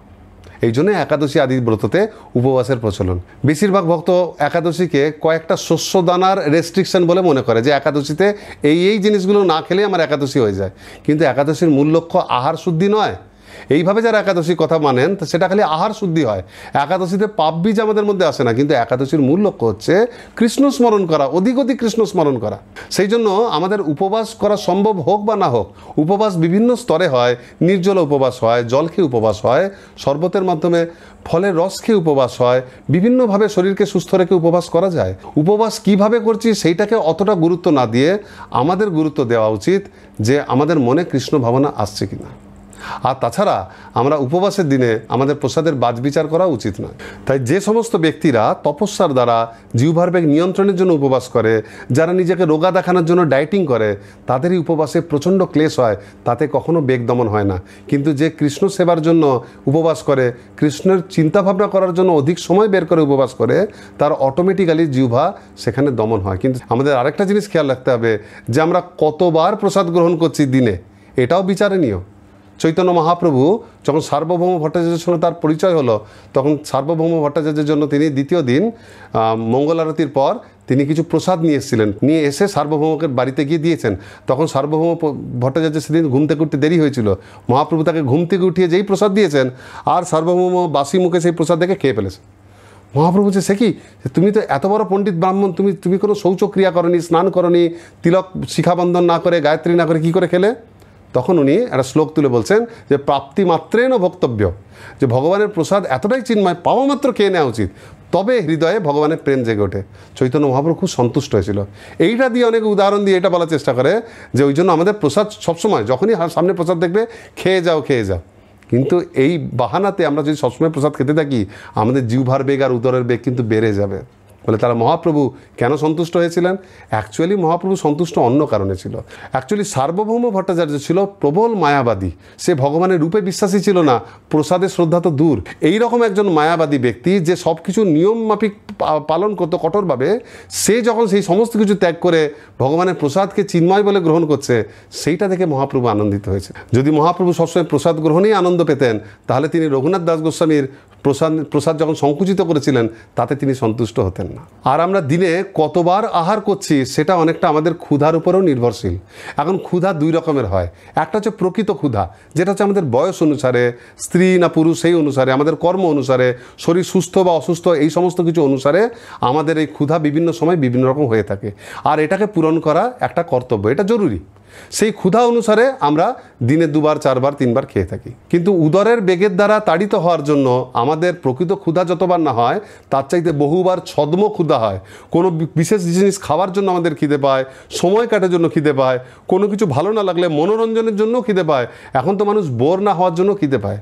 এই জন্য একাদশী আদি ব্রততে উপবাসের প্রচলন বেশিরভাগ ভক্ত একাদশীকে কয়েকটা শস্য দানার রেস্ট্রিকশন বলে মনে করে যে একাদশীতে এই এই জিনিসগুলো না খেলে আমার একাদশী হয়ে যায় কিন্তু একাদশীর মূল লক্ষ্য আহার শুদ্ধি নয় এইভাবে যারা একাদশীর কথা মানেন সেটা খালি আহার শুদ্ধি হয় একাদশীতে পাপ বীজ আমাদের মধ্যে আসে না কিন্তু একাদশীর মূল লক্ষ্য হচ্ছে কৃষ্ণ স্মরণ করা অধিক অধিক কৃষ্ণ স্মরণ করা সেই জন্য আমাদের উপবাস করা সম্ভব হোক বা না হোক উপবাস বিভিন্ন স্তরে হয় নির্জল উপবাস হয় জল খেয়ে উপবাস হয় শরবতের মাধ্যমে ফলের রস খেয়ে উপবাস হয় বিভিন্নভাবে শরীরকে সুস্থ রেখে উপবাস করা যায় উপবাস কিভাবে করছি সেইটাকে অতটা গুরুত্ব না দিয়ে আমাদের গুরুত্ব দেওয়া উচিত যে আমাদের মনে কৃষ্ণ ভাবনা আসছে কিনা আর তাছাড়া আমরা উপবাসের দিনে আমাদের প্রসাদের বাজ বিচার করা উচিত নয় তাই যে সমস্ত ব্যক্তিরা তপস্যার দ্বারা জিহ্বার বেগ নিয়ন্ত্রণের জন্য উপবাস করে যারা নিজেকে রোগা দেখানোর জন্য ডায়েটিং করে তাদেরই উপবাসে প্রচণ্ড ক্লেশ হয় তাতে কখনো বেগ দমন হয় না কিন্তু যে কৃষ্ণ সেবার জন্য উপবাস করে কৃষ্ণের চিন্তাভাবনা করার জন্য অধিক সময় বের করে উপবাস করে তার অটোমেটিক্যালি জিহ্বা সেখানে দমন হয় কিন্তু আমাদের আরেকটা জিনিস খেয়াল রাখতে হবে যে আমরা কতবার প্রসাদ গ্রহণ করছি দিনে এটাও বিচারণীয় চৈতন্য মহাপ্রভু যখন সার্বভৌম ভট্টাচার্যের সঙ্গে তার পরিচয় হলো তখন সার্বভৌম ভট্টাচার্যের জন্য তিনি দ্বিতীয় দিন মঙ্গল আরতির পর তিনি কিছু প্রসাদ নিয়ে এসেছিলেন নিয়ে এসে সার্বভৌমকে বাড়িতে গিয়ে দিয়েছেন তখন সার্বভৌম ভট্টাচার্য সেদিন ঘুমতে উঠতে দেরি হয়েছিল মহাপ্রভু তাকে ঘুম থেকে উঠিয়ে যেই প্রসাদ দিয়েছেন আর সার্বভৌম বাসি মুখে সেই প্রসাদ দেখে খেয়ে ফেলেছে মহাপ্রভু যে সে কি তুমি তো এত বড় পণ্ডিত ব্রাহ্মণ তুমি তুমি কোনো শৌচক্রিয়া করনি স্নান করনি তিলক শিখাবন্ধন না করে গায়ত্রী না করে কি করে খেলে তখন উনি একটা শ্লোক তুলে বলছেন যে প্রাপ্তি মাত্রেন যে ভগবানের প্রসাদ এতটাই চিন্ময় পাওয়া মাত্র খেয়ে নেওয়া উচিত তবে হৃদয়ে ভগবানের প্রেম জেগে ওঠে চৈতন্য মহাপ্রভু খুব সন্তুষ্ট হয়েছিল এইটা দিয়ে অনেক উদাহরণ দিয়ে এটা বলার চেষ্টা করে যে ওই জন্য আমাদের প্রসাদ সবসময় যখনই সামনে প্রসাদ দেখবে খেয়ে যাও খেয়ে যাও কিন্তু এই বাহানাতে আমরা যদি সবসময় প্রসাদ খেতে থাকি আমাদের জিহ্বার বেগ আর উদরের বেগ কিন্তু বেড়ে যাবে বলে তারা মহাপ্রভু কেন সন্তুষ্ট হয়েছিলেন অ্যাকচুয়ালি মহাপ্রভু সন্তুষ্ট অন্য কারণে ছিল অ্যাকচুয়ালি সার্বভৌম ভট্টাচার্য ছিল প্রবল মায়াবাদী সে ভগবানের রূপে বিশ্বাসী ছিল না প্রসাদে শ্রদ্ধা তো দূর এই রকম একজন মায়াবাদী ব্যক্তি যে সব কিছু মাফিক পালন করতো কঠোরভাবে সে যখন সেই সমস্ত কিছু ত্যাগ করে ভগবানের প্রসাদকে চিন্ময় বলে গ্রহণ করছে সেইটা দেখে মহাপ্রভু আনন্দিত হয়েছে যদি মহাপ্রভু সবসময় প্রসাদ গ্রহণেই আনন্দ পেতেন তাহলে তিনি রঘুনাথ দাস গোস্বামীর প্রসাদ প্রসাদ যখন সংকুচিত করেছিলেন তাতে তিনি সন্তুষ্ট হতেন না আর আমরা দিনে কতবার আহার করছি সেটা অনেকটা আমাদের ক্ষুধার উপরেও নির্ভরশীল এখন ক্ষুধা দুই রকমের হয় একটা হচ্ছে প্রকৃত ক্ষুধা যেটা হচ্ছে আমাদের বয়স অনুসারে স্ত্রী না পুরুষ সেই অনুসারে আমাদের কর্ম অনুসারে শরীর সুস্থ বা অসুস্থ এই সমস্ত কিছু অনুসারে আমাদের এই ক্ষুধা বিভিন্ন সময় বিভিন্ন রকম হয়ে থাকে আর এটাকে পূরণ করা একটা কর্তব্য এটা জরুরি সেই ক্ষুধা অনুসারে আমরা দিনে দুবার চারবার তিনবার খেয়ে থাকি কিন্তু উদরের বেগের দ্বারা তাড়িত হওয়ার জন্য আমাদের প্রকৃত ক্ষুধা যতবার না হয় তার চাইতে বহুবার ছদ্ম ক্ষুধা হয় কোনো বিশেষ জিনিস খাওয়ার জন্য আমাদের খিদে পায় সময় কাটার জন্য খিদে পায় কোনো কিছু ভালো না লাগলে মনোরঞ্জনের জন্য খিদে পায় এখন তো মানুষ বোর না হওয়ার জন্য খিদে পায়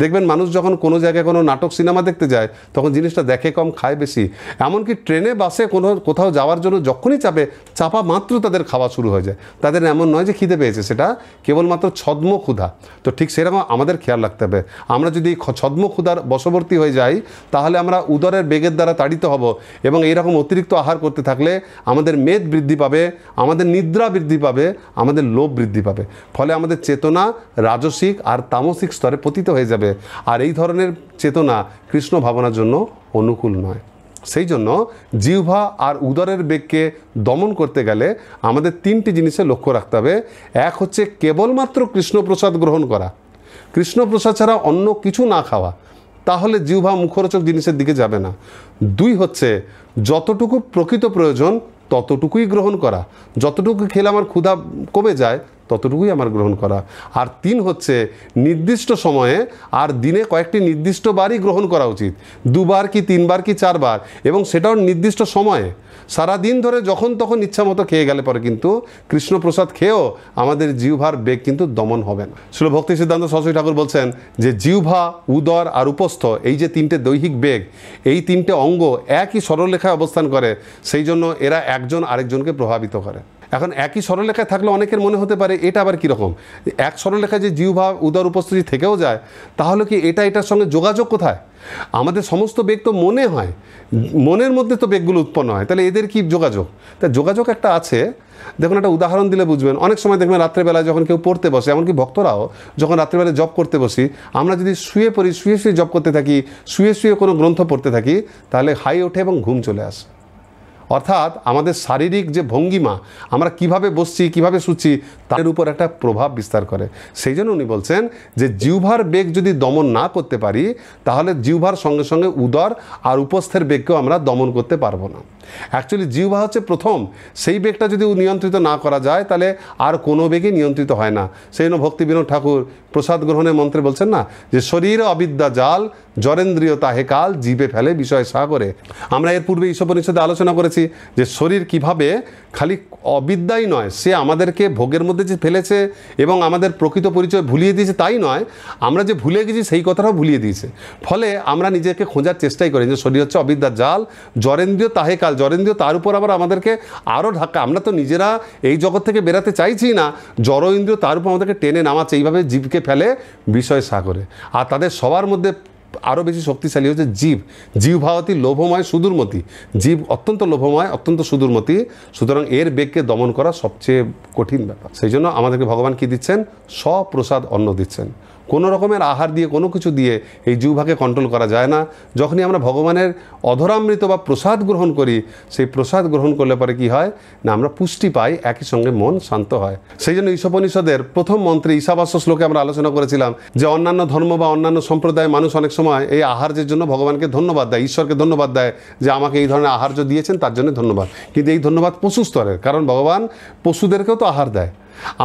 দেখবেন মানুষ যখন কোনো জায়গায় কোনো নাটক সিনেমা দেখতে যায় তখন জিনিসটা দেখে কম খায় বেশি এমনকি ট্রেনে বাসে কোনো কোথাও যাওয়ার জন্য যখনই চাপে চাপা মাত্র তাদের খাওয়া শুরু হয়ে যায় তাদের এমন নয় যে খিদে পেয়েছে সেটা কেবলমাত্র ছদ্ম ক্ষুধা তো ঠিক সেরকম আমাদের খেয়াল রাখতে হবে আমরা যদি ছদ্ম ক্ষুধার বশবর্তী হয়ে যাই তাহলে আমরা উদরের বেগের দ্বারা তাড়িত হব এবং এইরকম অতিরিক্ত আহার করতে থাকলে আমাদের মেদ বৃদ্ধি পাবে আমাদের নিদ্রা বৃদ্ধি পাবে আমাদের লোভ বৃদ্ধি পাবে ফলে আমাদের চেতনা রাজসিক আর তামসিক স্তরে পতিত হয়ে যাবে যাবে আর এই ধরনের চেতনা কৃষ্ণ ভাবনার জন্য অনুকূল নয় সেই জন্য জিহ্বা আর উদরের বেগকে দমন করতে গেলে আমাদের তিনটি জিনিসে লক্ষ্য রাখতে হবে এক হচ্ছে কেবলমাত্র কৃষ্ণপ্রসাদ গ্রহণ করা কৃষ্ণপ্রসাদ ছাড়া অন্য কিছু না খাওয়া তাহলে জিহ্বা মুখরোচক জিনিসের দিকে যাবে না দুই হচ্ছে যতটুকু প্রকৃত প্রয়োজন ততটুকুই গ্রহণ করা যতটুকু খেলে আমার ক্ষুধা কমে যায় ততটুকুই আমার গ্রহণ করা আর তিন হচ্ছে নির্দিষ্ট সময়ে আর দিনে কয়েকটি নির্দিষ্ট বারই গ্রহণ করা উচিত দুবার কি তিনবার কি চারবার এবং সেটাও নির্দিষ্ট সময়ে সারা দিন ধরে যখন তখন ইচ্ছা মতো খেয়ে গেলে পরে কিন্তু কৃষ্ণপ্রসাদ খেয়েও আমাদের জিহ্বার বেগ কিন্তু দমন হবে না শিল ভক্তি সিদ্ধান্ত সরস্বতী ঠাকুর বলছেন যে জিহ্বা উদর আর উপস্থ এই যে তিনটে দৈহিক বেগ এই তিনটে অঙ্গ একই সরলরেখায় অবস্থান করে সেই জন্য এরা একজন আরেকজনকে প্রভাবিত করে এখন একই সরলরেখায় থাকলে অনেকের মনে হতে পারে এটা আবার কীরকম এক সরলরেখায় যে জিহ্ভাব উদার উপস্থিতি থেকেও যায় তাহলে কি এটা এটার সঙ্গে যোগাযোগ কোথায় আমাদের সমস্ত বেগ তো মনে হয় মনের মধ্যে তো বেগগুলো উৎপন্ন হয় তাহলে এদের কি যোগাযোগ তা যোগাযোগ একটা আছে দেখুন একটা উদাহরণ দিলে বুঝবেন অনেক সময় দেখবেন রাত্রেবেলায় যখন কেউ পড়তে বসে এমনকি ভক্তরাও যখন রাত্রেবেলায় জব করতে বসি আমরা যদি শুয়ে পড়ি শুয়ে শুয়ে জব করতে থাকি শুয়ে শুয়ে কোনো গ্রন্থ পড়তে থাকি তাহলে হাই ওঠে এবং ঘুম চলে আসে অর্থাৎ আমাদের শারীরিক যে ভঙ্গিমা আমরা কিভাবে বসছি কিভাবে শুচ্ছি তার উপর একটা প্রভাব বিস্তার করে সেই জন্য উনি বলছেন যে জিহ্বার বেগ যদি দমন না করতে পারি তাহলে জিহ্বার সঙ্গে সঙ্গে উদর আর উপস্থের বেগকেও আমরা দমন করতে পারবো না অ্যাকচুয়ালি জিহ্বা হচ্ছে প্রথম সেই বেগটা যদি নিয়ন্ত্রিত না করা যায় তাহলে আর কোনো বেগই নিয়ন্ত্রিত হয় না সেই জন্য ভক্তিবিনোদ ঠাকুর প্রসাদ গ্রহণের মন্ত্রে বলছেন না যে শরীর অবিদ্যা জাল তাহে কাল জীবে ফেলে বিষয় সাগরে আমরা এর পূর্বে ঈশ্বপরিষদে আলোচনা করেছি যে শরীর কিভাবে খালি অবিদ্যাই নয় সে আমাদেরকে ভোগের মধ্যে যে ফেলেছে এবং আমাদের প্রকৃত পরিচয় ভুলিয়ে দিয়েছে তাই নয় আমরা যে ভুলে গেছি সেই কথাটাও ভুলিয়ে দিয়েছে ফলে আমরা নিজেকে খোঁজার চেষ্টাই করি যে শরীর হচ্ছে অবিদ্যার জাল জরেন্দ্রীয় তাহে কাল জরেন্দ্রীয় তার উপর আবার আমাদেরকে আরও ঢাকা আমরা তো নিজেরা এই জগৎ থেকে বেরাতে চাইছি না জরেন্দ্রীয় তার উপর আমাদেরকে টেনে নামাচ্ছে এইভাবে জীবকে ফেলে বিষয় সাগরে আর তাদের সবার মধ্যে আরও বেশি শক্তিশালী হচ্ছে জীব জীব ভাবতী লোভময় সুদূরমতি জীব অত্যন্ত লোভময় অত্যন্ত সুদূরমতি সুতরাং এর বেগকে দমন করা সবচেয়ে কঠিন ব্যাপার সেই জন্য আমাদেরকে ভগবান কী দিচ্ছেন স্বপ্রসাদ অন্ন দিচ্ছেন কোনো রকমের আহার দিয়ে কোনো কিছু দিয়ে এই জিহ্বাকে কন্ট্রোল করা যায় না যখনই আমরা ভগবানের অধরামৃত বা প্রসাদ গ্রহণ করি সেই প্রসাদ গ্রহণ করলে পরে কি হয় না আমরা পুষ্টি পাই একই সঙ্গে মন শান্ত হয় সেই জন্য ঈশপনিষদের প্রথম মন্ত্রে ঈশাবাস্য শ্লোকে আমরা আলোচনা করেছিলাম যে অন্যান্য ধর্ম বা অন্যান্য সম্প্রদায়ের মানুষ অনেক সময় এই আহার্যের জন্য ভগবানকে ধন্যবাদ দেয় ঈশ্বরকে ধন্যবাদ দেয় যে আমাকে এই ধরনের আহার্য দিয়েছেন তার জন্য ধন্যবাদ কিন্তু এই ধন্যবাদ পশু স্তরের কারণ ভগবান পশুদেরকেও তো আহার দেয়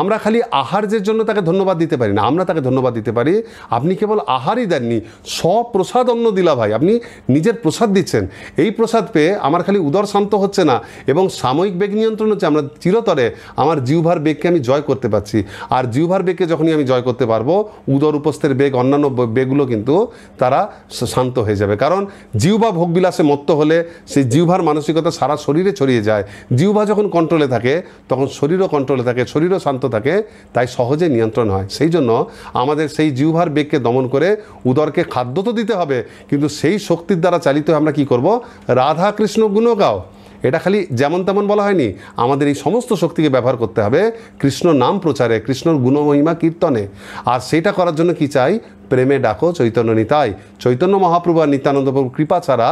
আমরা খালি আহার্যের জন্য তাকে ধন্যবাদ দিতে পারি না আমরা তাকে ধন্যবাদ দিতে পারি আপনি কেবল আহারই দেননি স্বপ্রসাদ অন্ন দিলা ভাই আপনি নিজের প্রসাদ দিচ্ছেন এই প্রসাদ পেয়ে আমার খালি উদর শান্ত হচ্ছে না এবং সাময়িক বেগ নিয়ন্ত্রণ হচ্ছে আমরা চিরতরে আমার জিউভার বেগকে আমি জয় করতে পারছি আর জিউভার বেগকে যখনই আমি জয় করতে পারবো উদর উপস্থের বেগ অন্যান্য বেগগুলো কিন্তু তারা শান্ত হয়ে যাবে কারণ জিউভা ভোগবিলাসে মত্ত হলে সেই জিউভার মানসিকতা সারা শরীরে ছড়িয়ে যায় জিউভা যখন কন্ট্রোলে থাকে তখন শরীরও কন্ট্রোলে থাকে শরীরও শান্ত থাকে তাই সহজে নিয়ন্ত্রণ হয় সেই জন্য আমাদের সেই জিহ্বার বেগকে দমন করে উদরকে খাদ্য তো দিতে হবে কিন্তু সেই শক্তির দ্বারা চালিত আমরা কি করব রাধা কৃষ্ণ গুণ গাও এটা খালি যেমন তেমন বলা হয়নি আমাদের এই সমস্ত শক্তিকে ব্যবহার করতে হবে কৃষ্ণ নাম প্রচারে কৃষ্ণর গুণমহিমা কীর্তনে আর সেটা করার জন্য কি চাই প্রেমে ডাকো চৈতন্য নিতাই চৈতন্য মহাপ্রভু আর নিত্যানন্দ প্রভু কৃপা ছাড়া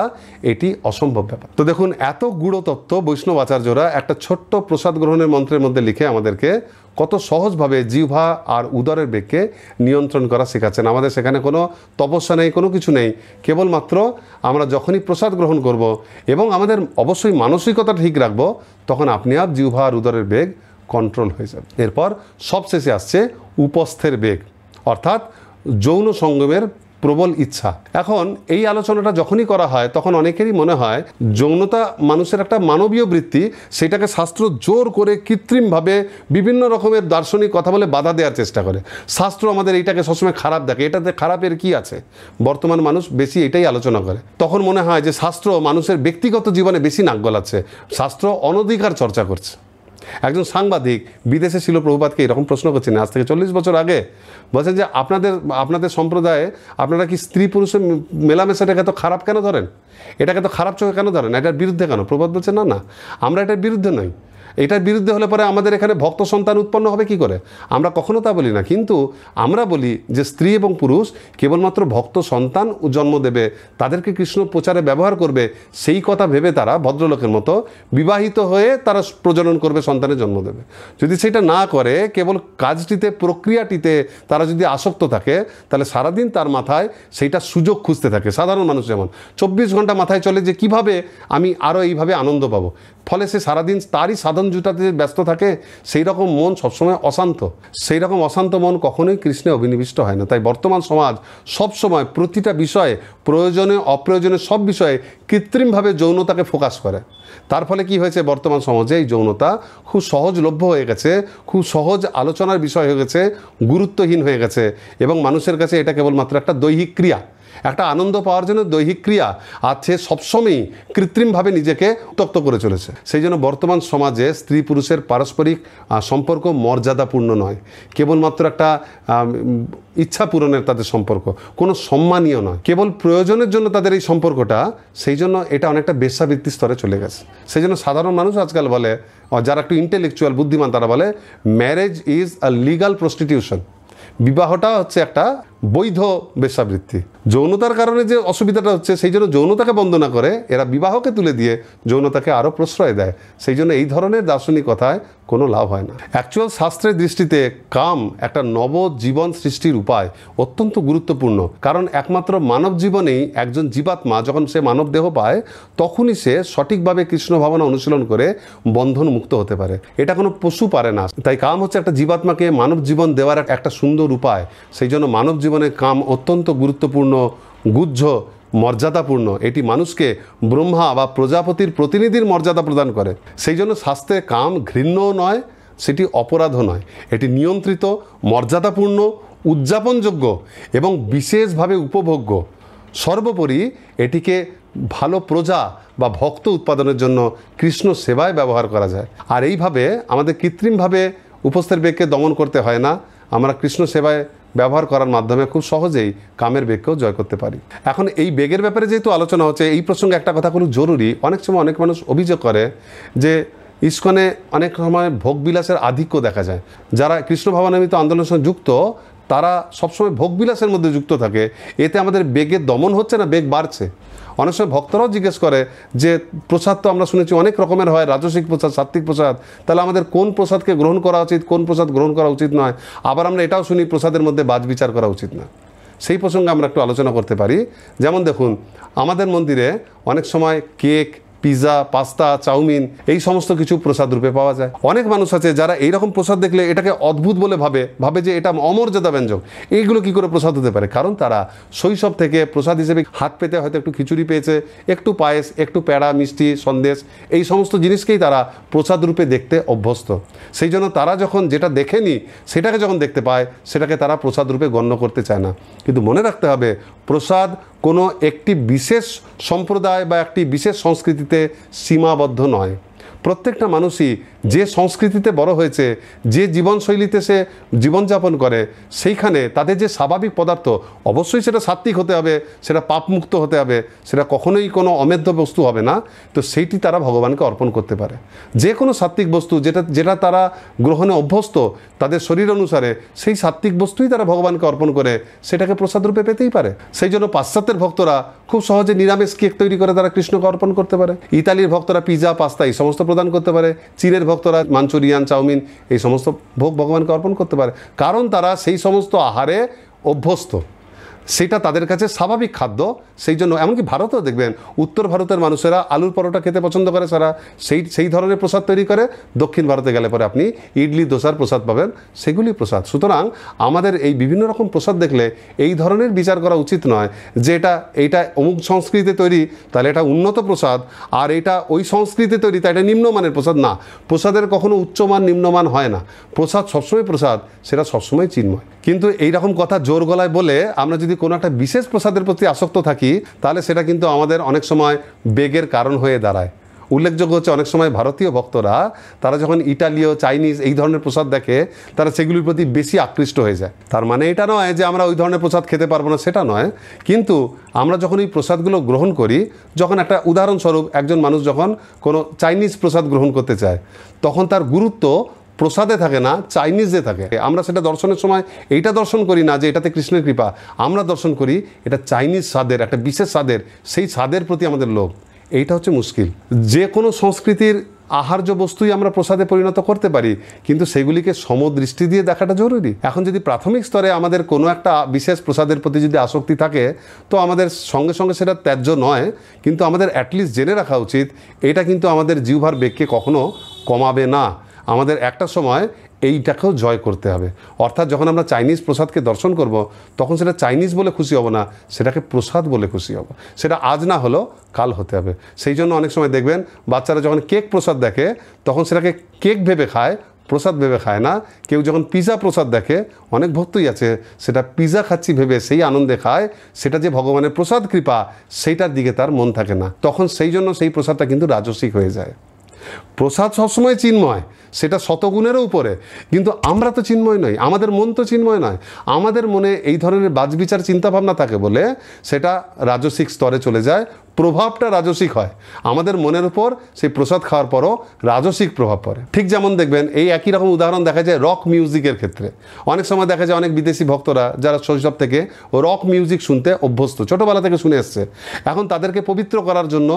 এটি অসম্ভব ব্যাপার তো দেখুন এত গুড় তত্ত্ব বৈষ্ণব আচার্যরা একটা ছোট্ট প্রসাদ গ্রহণের মন্ত্রের মধ্যে লিখে আমাদেরকে কত সহজভাবে জিহ্বা আর উদরের বেগকে নিয়ন্ত্রণ করা শেখাচ্ছেন আমাদের সেখানে কোনো তপস্যা নেই কোনো কিছু নেই কেবলমাত্র আমরা যখনই প্রসাদ গ্রহণ করব এবং আমাদের অবশ্যই মানসিকতা ঠিক রাখব তখন আপনি আপ জিহ্বা আর উদরের বেগ কন্ট্রোল হয়ে যাবে এরপর সবশেষে আসছে উপস্থের বেগ অর্থাৎ যৌন সঙ্গমের প্রবল ইচ্ছা এখন এই আলোচনাটা যখনই করা হয় তখন অনেকেরই মনে হয় যৌনতা মানুষের একটা মানবীয় বৃত্তি সেটাকে শাস্ত্র জোর করে কৃত্রিমভাবে বিভিন্ন রকমের দার্শনিক কথা বলে বাধা দেওয়ার চেষ্টা করে শাস্ত্র আমাদের এইটাকে সবসময় খারাপ দেখে এটাতে খারাপের কি আছে বর্তমান মানুষ বেশি এটাই আলোচনা করে তখন মনে হয় যে শাস্ত্র মানুষের ব্যক্তিগত জীবনে বেশি নাক গলাচ্ছে শাস্ত্র অনধিকার চর্চা করছে একজন সাংবাদিক বিদেশে ছিল প্রভুপাতকে এরকম প্রশ্ন করছেন আজ থেকে চল্লিশ বছর আগে বলছেন যে আপনাদের আপনাদের সম্প্রদায়ে আপনারা কি স্ত্রী পুরুষের মেলামেশাটাকে তো খারাপ কেন ধরেন এটাকে তো খারাপ চোখে কেন ধরেন এটার বিরুদ্ধে কেন প্রবাদ বলছে না না আমরা এটার বিরুদ্ধে নই এটার বিরুদ্ধে হলে পরে আমাদের এখানে ভক্ত সন্তান উৎপন্ন হবে কি করে আমরা কখনো তা বলি না কিন্তু আমরা বলি যে স্ত্রী এবং পুরুষ কেবলমাত্র ভক্ত সন্তান জন্ম দেবে তাদেরকে কৃষ্ণ প্রচারে ব্যবহার করবে সেই কথা ভেবে তারা ভদ্রলোকের মতো বিবাহিত হয়ে তারা প্রজনন করবে সন্তানের জন্ম দেবে যদি সেটা না করে কেবল কাজটিতে প্রক্রিয়াটিতে তারা যদি আসক্ত থাকে তাহলে সারাদিন তার মাথায় সেইটা সুযোগ খুঁজতে থাকে সাধারণ মানুষ যেমন চব্বিশ ঘন্টা মাথায় চলে যে কিভাবে আমি আরও এইভাবে আনন্দ পাবো ফলে সে সারাদিন তারই সাধন জুটাতে ব্যস্ত থাকে সেই রকম মন সবসময় অশান্ত সেই রকম অশান্ত মন কখনোই কৃষ্ণে অভিনিবিষ্ট হয় না তাই বর্তমান সমাজ সবসময় প্রতিটা বিষয়ে প্রয়োজনে অপ্রয়োজনে সব বিষয়ে কৃত্রিমভাবে যৌনতাকে ফোকাস করে তার ফলে কি হয়েছে বর্তমান সমাজে এই যৌনতা খুব সহজলভ্য হয়ে গেছে খুব সহজ আলোচনার বিষয় হয়ে গেছে গুরুত্বহীন হয়ে গেছে এবং মানুষের কাছে এটা কেবলমাত্র একটা দৈহিক ক্রিয়া একটা আনন্দ পাওয়ার জন্য দৈহিক ক্রিয়া আর সে সবসময়ই কৃত্রিমভাবে নিজেকে উত্তক্ত করে চলেছে সেই জন্য বর্তমান সমাজে স্ত্রী পুরুষের পারস্পরিক সম্পর্ক মর্যাদাপূর্ণ নয় কেবলমাত্র একটা ইচ্ছা পূরণের তাদের সম্পর্ক কোনো সম্মানীয় নয় কেবল প্রয়োজনের জন্য তাদের এই সম্পর্কটা সেই জন্য এটা অনেকটা বেশাবৃত্তি স্তরে চলে গেছে সেই জন্য সাধারণ মানুষ আজকাল বলে যারা একটু ইন্টেলেকচুয়াল বুদ্ধিমান তারা বলে marriage is a legal prostitution বিবাহটা হচ্ছে একটা বৈধ বেশ্যাবৃত্তি যৌনতার কারণে যে অসুবিধাটা হচ্ছে সেই জন্য যৌনতাকে বন্ধ না করে এরা বিবাহকে তুলে দিয়ে যৌনতাকে আরও প্রশ্রয় দেয় সেই জন্য এই ধরনের দার্শনিক কথায় কোনো লাভ হয় না অ্যাকচুয়াল শাস্ত্রের দৃষ্টিতে কাম একটা নব জীবন সৃষ্টির উপায় অত্যন্ত গুরুত্বপূর্ণ কারণ একমাত্র মানব জীবনেই একজন জীবাত্মা যখন সে মানব দেহ পায় তখনই সে সঠিকভাবে কৃষ্ণ ভাবনা অনুশীলন করে বন্ধন মুক্ত হতে পারে এটা কোনো পশু পারে না তাই কাম হচ্ছে একটা জীবাত্মাকে মানব জীবন দেওয়ার একটা সুন্দর উপায় সেই জন্য মানব জীবনে কাম অত্যন্ত গুরুত্বপূর্ণ গুরুত্বপূর্ণ গুহ্য মর্যাদাপূর্ণ এটি মানুষকে ব্রহ্মা বা প্রজাপতির প্রতিনিধির মর্যাদা প্রদান করে সেই জন্য স্বাস্থ্যে কাম ঘৃণ্যও নয় সেটি অপরাধও নয় এটি নিয়ন্ত্রিত মর্যাদাপূর্ণ উদযাপনযোগ্য এবং বিশেষভাবে উপভোগ্য সর্বোপরি এটিকে ভালো প্রজা বা ভক্ত উৎপাদনের জন্য কৃষ্ণ সেবায় ব্যবহার করা যায় আর এইভাবে আমাদের কৃত্রিমভাবে উপস্থের বেগকে দমন করতে হয় না আমরা কৃষ্ণ সেবায় ব্যবহার করার মাধ্যমে খুব সহজেই কামের বেগকেও জয় করতে পারি এখন এই বেগের ব্যাপারে যেহেতু আলোচনা হচ্ছে এই প্রসঙ্গে একটা কথা খুব জরুরি অনেক সময় অনেক মানুষ অভিযোগ করে যে ইস্কনে অনেক সময় ভোগবিলাসের আধিক্য দেখা যায় যারা কৃষ্ণ ভবানামিত আন্দোলনের সঙ্গে যুক্ত তারা সবসময় ভোগবিলাসের মধ্যে যুক্ত থাকে এতে আমাদের বেগের দমন হচ্ছে না বেগ বাড়ছে অনেক সময় ভক্তরাও জিজ্ঞেস করে যে প্রসাদ তো আমরা শুনেছি অনেক রকমের হয় রাজসিক প্রসাদ সাত্ত্বিক প্রসাদ তাহলে আমাদের কোন প্রসাদকে গ্রহণ করা উচিত কোন প্রসাদ গ্রহণ করা উচিত নয় আবার আমরা এটাও শুনি প্রসাদের মধ্যে বাজ বিচার করা উচিত না সেই প্রসঙ্গে আমরা একটু আলোচনা করতে পারি যেমন দেখুন আমাদের মন্দিরে অনেক সময় কেক পিৎজা পাস্তা চাউমিন এই সমস্ত কিছু প্রসাদ রূপে পাওয়া যায় অনেক মানুষ আছে যারা এইরকম প্রসাদ দেখলে এটাকে অদ্ভুত বলে ভাবে ভাবে যে এটা অমর্যাদা ব্যঞ্জক এইগুলো কি করে প্রসাদ হতে পারে কারণ তারা শৈশব থেকে প্রসাদ হিসেবে হাত পেতে হয়তো একটু খিচুড়ি পেয়েছে একটু পায়েস একটু প্যাড়া মিষ্টি সন্দেশ এই সমস্ত জিনিসকেই তারা প্রসাদ রূপে দেখতে অভ্যস্ত সেই জন্য তারা যখন যেটা দেখেনি সেটাকে যখন দেখতে পায় সেটাকে তারা প্রসাদ রূপে গণ্য করতে চায় না কিন্তু মনে রাখতে হবে প্রসাদ কোনো একটি বিশেষ সম্প্রদায় বা একটি বিশেষ সংস্কৃতিতে সীমাবদ্ধ নয় প্রত্যেকটা মানুষই যে সংস্কৃতিতে বড় হয়েছে যে জীবনশৈলীতে সে জীবনযাপন করে সেইখানে তাদের যে স্বাভাবিক পদার্থ অবশ্যই সেটা সাত্বিক হতে হবে সেটা পাপমুক্ত হতে হবে সেটা কখনোই কোনো অমেধ্য বস্তু হবে না তো সেইটি তারা ভগবানকে অর্পণ করতে পারে যে কোনো সাত্বিক বস্তু যেটা যেটা তারা গ্রহণে অভ্যস্ত তাদের শরীর অনুসারে সেই সাত্বিক বস্তুই তারা ভগবানকে অর্পণ করে সেটাকে প্রসাদ রূপে পেতেই পারে সেই জন্য পাশ্চাত্যের ভক্তরা খুব সহজে নিরামিষ কেক তৈরি করে তারা কৃষ্ণকে অর্পণ করতে পারে ইতালির ভক্তরা পিজা পাস্তা এই সমস্ত প্রদান করতে পারে চীনের ভক্তরা মাঞ্চুরিয়ান চাউমিন এই সমস্ত ভোগ ভগবানকে অর্পণ করতে পারে কারণ তারা সেই সমস্ত আহারে অভ্যস্ত সেটা তাদের কাছে স্বাভাবিক খাদ্য সেই জন্য এমনকি ভারতেও দেখবেন উত্তর ভারতের মানুষেরা আলুর পরোটা খেতে পছন্দ করে সারা সেই সেই ধরনের প্রসাদ তৈরি করে দক্ষিণ ভারতে গেলে পরে আপনি ইডলি দোসার প্রসাদ পাবেন সেগুলি প্রসাদ সুতরাং আমাদের এই বিভিন্ন রকম প্রসাদ দেখলে এই ধরনের বিচার করা উচিত নয় যে এটা এইটা অমুক সংস্কৃতিতে তৈরি তাহলে এটা উন্নত প্রসাদ আর এটা ওই সংস্কৃতিতে তৈরি তাই এটা নিম্নমানের প্রসাদ না প্রসাদের কখনো উচ্চমান নিম্নমান হয় না প্রসাদ সবসময় প্রসাদ সেটা সবসময় চিন্ময় কিন্তু এইরকম কথা জোর গলায় বলে আমরা যদি যদি কোনো একটা বিশেষ প্রসাদের প্রতি আসক্ত থাকি তাহলে সেটা কিন্তু আমাদের অনেক সময় বেগের কারণ হয়ে দাঁড়ায় উল্লেখযোগ্য হচ্ছে অনেক সময় ভারতীয় ভক্তরা তারা যখন ইটালীয় চাইনিজ এই ধরনের প্রসাদ দেখে তারা সেগুলির প্রতি বেশি আকৃষ্ট হয়ে যায় তার মানে এটা নয় যে আমরা ওই ধরনের প্রসাদ খেতে পারবো না সেটা নয় কিন্তু আমরা যখন এই প্রসাদগুলো গ্রহণ করি যখন একটা উদাহরণস্বরূপ একজন মানুষ যখন কোনো চাইনিজ প্রসাদ গ্রহণ করতে চায় তখন তার গুরুত্ব প্রসাদে থাকে না চাইনিজে থাকে আমরা সেটা দর্শনের সময় এইটা দর্শন করি না যে এটাতে কৃষ্ণের কৃপা আমরা দর্শন করি এটা চাইনিজ স্বাদের একটা বিশেষ স্বাদের সেই স্বাদের প্রতি আমাদের লোভ এইটা হচ্ছে মুশকিল যে কোনো সংস্কৃতির আহার্য বস্তুই আমরা প্রসাদে পরিণত করতে পারি কিন্তু সেগুলিকে সমদৃষ্টি দিয়ে দেখাটা জরুরি এখন যদি প্রাথমিক স্তরে আমাদের কোনো একটা বিশেষ প্রসাদের প্রতি যদি আসক্তি থাকে তো আমাদের সঙ্গে সঙ্গে সেটা ত্যায্য নয় কিন্তু আমাদের অ্যাটলিস্ট জেনে রাখা উচিত এটা কিন্তু আমাদের জিহ্বার বেগকে কখনো কমাবে না আমাদের একটা সময় এইটাকেও জয় করতে হবে অর্থাৎ যখন আমরা চাইনিজ প্রসাদকে দর্শন করব তখন সেটা চাইনিজ বলে খুশি হব না সেটাকে প্রসাদ বলে খুশি হব সেটা আজ না হলো কাল হতে হবে সেই জন্য অনেক সময় দেখবেন বাচ্চারা যখন কেক প্রসাদ দেখে তখন সেটাকে কেক ভেবে খায় প্রসাদ ভেবে খায় না কেউ যখন পিজা প্রসাদ দেখে অনেক ভক্তই আছে সেটা পিজা খাচ্ছি ভেবে সেই আনন্দে খায় সেটা যে ভগবানের প্রসাদ কৃপা সেইটার দিকে তার মন থাকে না তখন সেই জন্য সেই প্রসাদটা কিন্তু রাজসিক হয়ে যায় প্রসাদ সবসময় চিন্ময় সেটা শতগুণেরও উপরে কিন্তু আমরা তো চিন্ময় নয় আমাদের মন তো চিন্ময় নয় আমাদের মনে এই ধরনের বাজবিচার চিন্তাভাবনা থাকে বলে সেটা রাজসিক স্তরে চলে যায় প্রভাবটা রাজসিক হয় আমাদের মনের উপর সেই প্রসাদ খাওয়ার পরও রাজসিক প্রভাব পড়ে ঠিক যেমন দেখবেন এই একই রকম উদাহরণ দেখা যায় রক মিউজিকের ক্ষেত্রে অনেক সময় দেখা যায় অনেক বিদেশি ভক্তরা যারা শৈশব থেকে রক মিউজিক শুনতে অভ্যস্ত ছোটোবেলা থেকে শুনে এসছে এখন তাদেরকে পবিত্র করার জন্য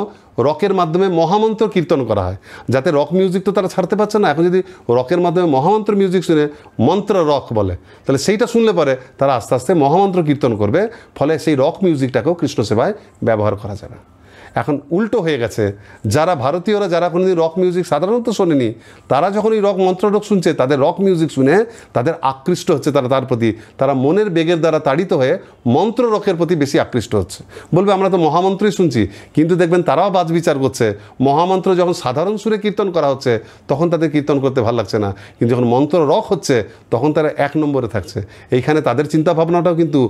রকের মাধ্যমে মহামন্ত্র কীর্তন করা হয় যাতে রক মিউজিক তো তারা ছাড়তে পারছে না এখন যদি রকের মাধ্যমে মহামন্ত্র মিউজিক শুনে মন্ত্র রক বলে তাহলে সেইটা শুনলে পরে তারা আস্তে আস্তে মহামন্ত্র কীর্তন করবে ফলে সেই রক মিউজিকটাকেও কৃষ্ণ সেবায় ব্যবহার করা যাবে এখন উল্টো হয়ে গেছে যারা ভারতীয়রা যারা কোনোদিন রক মিউজিক সাধারণত শোনেনি তারা যখন এই রক রক শুনছে তাদের রক মিউজিক শুনে তাদের আকৃষ্ট হচ্ছে তারা তার প্রতি তারা মনের বেগের দ্বারা তাড়িত হয়ে মন্ত্র রকের প্রতি বেশি আকৃষ্ট হচ্ছে বলবে আমরা তো মহামন্ত্রই শুনছি কিন্তু দেখবেন তারাও বাজ বিচার করছে মহামন্ত্র যখন সাধারণ সুরে কীর্তন করা হচ্ছে তখন তাদের কীর্তন করতে ভালো লাগছে না কিন্তু যখন মন্ত্র রক হচ্ছে তখন তারা এক নম্বরে থাকছে এইখানে তাদের চিন্তা ভাবনাটাও কিন্তু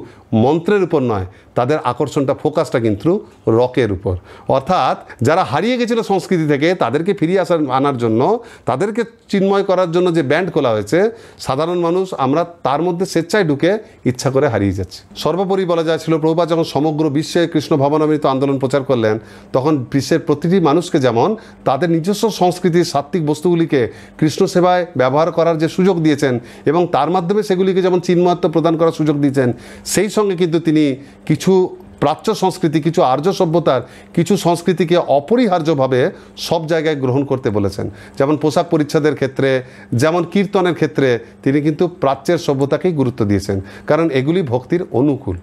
মন্ত্রের উপর নয় তাদের আকর্ষণটা ফোকাসটা কিন্তু রকের উপর অর্থাৎ যারা হারিয়ে গেছিল সংস্কৃতি থেকে তাদেরকে ফিরিয়ে আসার আনার জন্য তাদেরকে চিন্ময় করার জন্য যে ব্যান্ড খোলা হয়েছে সাধারণ মানুষ আমরা তার মধ্যে স্বেচ্ছায় ঢুকে ইচ্ছা করে হারিয়ে যাচ্ছে সর্বোপরি বলা যাচ্ছিল প্রভুপা যখন সমগ্র বিশ্বে কৃষ্ণ ভবনামৃত আন্দোলন প্রচার করলেন তখন বিশ্বের প্রতিটি মানুষকে যেমন তাদের নিজস্ব সংস্কৃতির সাত্বিক বস্তুগুলিকে কৃষ্ণ সেবায় ব্যবহার করার যে সুযোগ দিয়েছেন এবং তার মাধ্যমে সেগুলিকে যেমন চিন্ময়ত্ব প্রদান করার সুযোগ দিয়েছেন সেই সঙ্গে কিন্তু তিনি কিছু প্রাচ্য সংস্কৃতি কিছু আর্য সভ্যতার কিছু সংস্কৃতিকে অপরিহার্যভাবে সব জায়গায় গ্রহণ করতে বলেছেন যেমন পোশাক পরিচ্ছদের ক্ষেত্রে যেমন কীর্তনের ক্ষেত্রে তিনি কিন্তু প্রাচ্যের সভ্যতাকেই গুরুত্ব দিয়েছেন কারণ এগুলি ভক্তির অনুকূল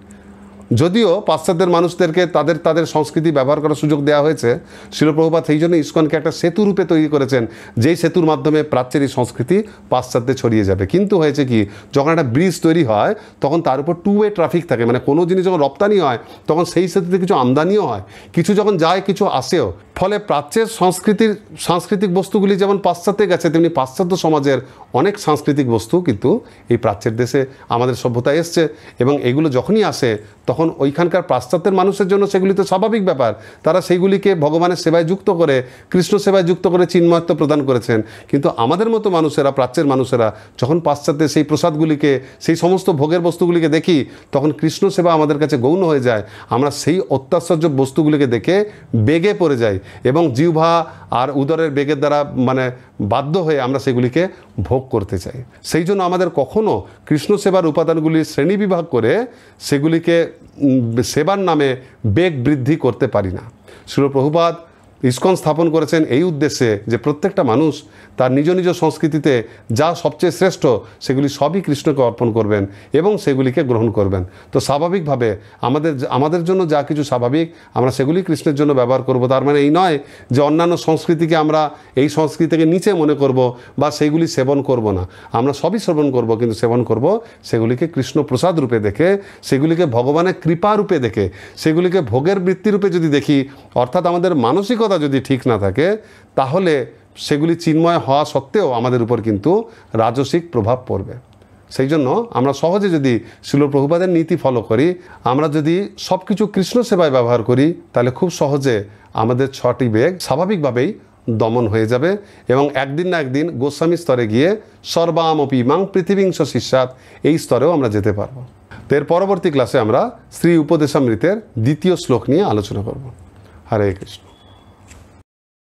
যদিও পাশ্চাত্যের মানুষদেরকে তাদের তাদের সংস্কৃতি ব্যবহার করার সুযোগ দেওয়া হয়েছে শিলপ্রভুপাত সেই জন্য ইস্কনকে একটা সেতু রূপে তৈরি করেছেন যেই সেতুর মাধ্যমে প্রাচ্যের এই সংস্কৃতি পাশ্চাত্যে ছড়িয়ে যাবে কিন্তু হয়েছে কি যখন একটা ব্রিজ তৈরি হয় তখন তার উপর টু ওয়ে ট্রাফিক থাকে মানে কোনো জিনিস যখন রপ্তানি হয় তখন সেই সেতুতে কিছু আমদানিও হয় কিছু যখন যায় কিছু আসেও ফলে প্রাচ্যের সংস্কৃতির সাংস্কৃতিক বস্তুগুলি যেমন পাশ্চাত্যে গেছে তেমনি পাশ্চাত্য সমাজের অনেক সাংস্কৃতিক বস্তু কিন্তু এই প্রাচ্যের দেশে আমাদের সভ্যতায় এসছে এবং এগুলো যখনই আসে তখন ওইখানকার পাশ্চাত্যের মানুষের জন্য সেগুলি তো স্বাভাবিক ব্যাপার তারা সেইগুলিকে ভগবানের সেবায় যুক্ত করে কৃষ্ণ সেবায় যুক্ত করে চিন্ময়ত্ব প্রদান করেছেন কিন্তু আমাদের মতো মানুষেরা প্রাচ্যের মানুষেরা যখন পাশ্চাত্যে সেই প্রসাদগুলিকে সেই সমস্ত ভোগের বস্তুগুলিকে দেখি তখন কৃষ্ণ সেবা আমাদের কাছে গৌণ হয়ে যায় আমরা সেই অত্যাশ্চর্য বস্তুগুলিকে দেখে বেগে পড়ে যাই এবং জিহ্বা আর উদরের বেগের দ্বারা মানে বাধ্য হয়ে আমরা সেগুলিকে ভোগ করতে চাই সেই জন্য আমাদের কখনও কৃষ্ণ সেবার উপাদানগুলি শ্রেণীবিভাগ করে সেগুলিকে সেবার নামে বেগ বৃদ্ধি করতে পারি না শিলপ্রভুপাত ইস্কন স্থাপন করেছেন এই উদ্দেশ্যে যে প্রত্যেকটা মানুষ তার নিজ নিজ সংস্কৃতিতে যা সবচেয়ে শ্রেষ্ঠ সেগুলি সবই কৃষ্ণকে অর্পণ করবেন এবং সেগুলিকে গ্রহণ করবেন তো স্বাভাবিকভাবে আমাদের আমাদের জন্য যা কিছু স্বাভাবিক আমরা সেগুলি কৃষ্ণের জন্য ব্যবহার করব তার মানে এই নয় যে অন্যান্য সংস্কৃতিকে আমরা এই সংস্কৃতিকে নিচে মনে করব বা সেগুলি সেবন করব না আমরা সবই সেবন করব কিন্তু সেবন করব সেগুলিকে কৃষ্ণ প্রসাদ রূপে দেখে সেগুলিকে ভগবানের কৃপা রূপে দেখে সেগুলিকে ভোগের বৃত্তিরূপে যদি দেখি অর্থাৎ আমাদের মানসিকতা ক্ষমতা যদি ঠিক না থাকে তাহলে সেগুলি চিন্ময় হওয়া সত্ত্বেও আমাদের উপর কিন্তু রাজসিক প্রভাব পড়বে সেই জন্য আমরা সহজে যদি শিলপ্রভুপাদের নীতি ফলো করি আমরা যদি সব কিছু কৃষ্ণ সেবায় ব্যবহার করি তাহলে খুব সহজে আমাদের ছটি বেগ স্বাভাবিকভাবেই দমন হয়ে যাবে এবং একদিন না একদিন গোস্বামী স্তরে গিয়ে সর্বামপি মাং পৃথিবীংশ শিষ্যাত এই স্তরেও আমরা যেতে পারব তো এর পরবর্তী ক্লাসে আমরা শ্রী উপদেশামৃতের দ্বিতীয় শ্লোক নিয়ে আলোচনা করব হরে কৃষ্ণ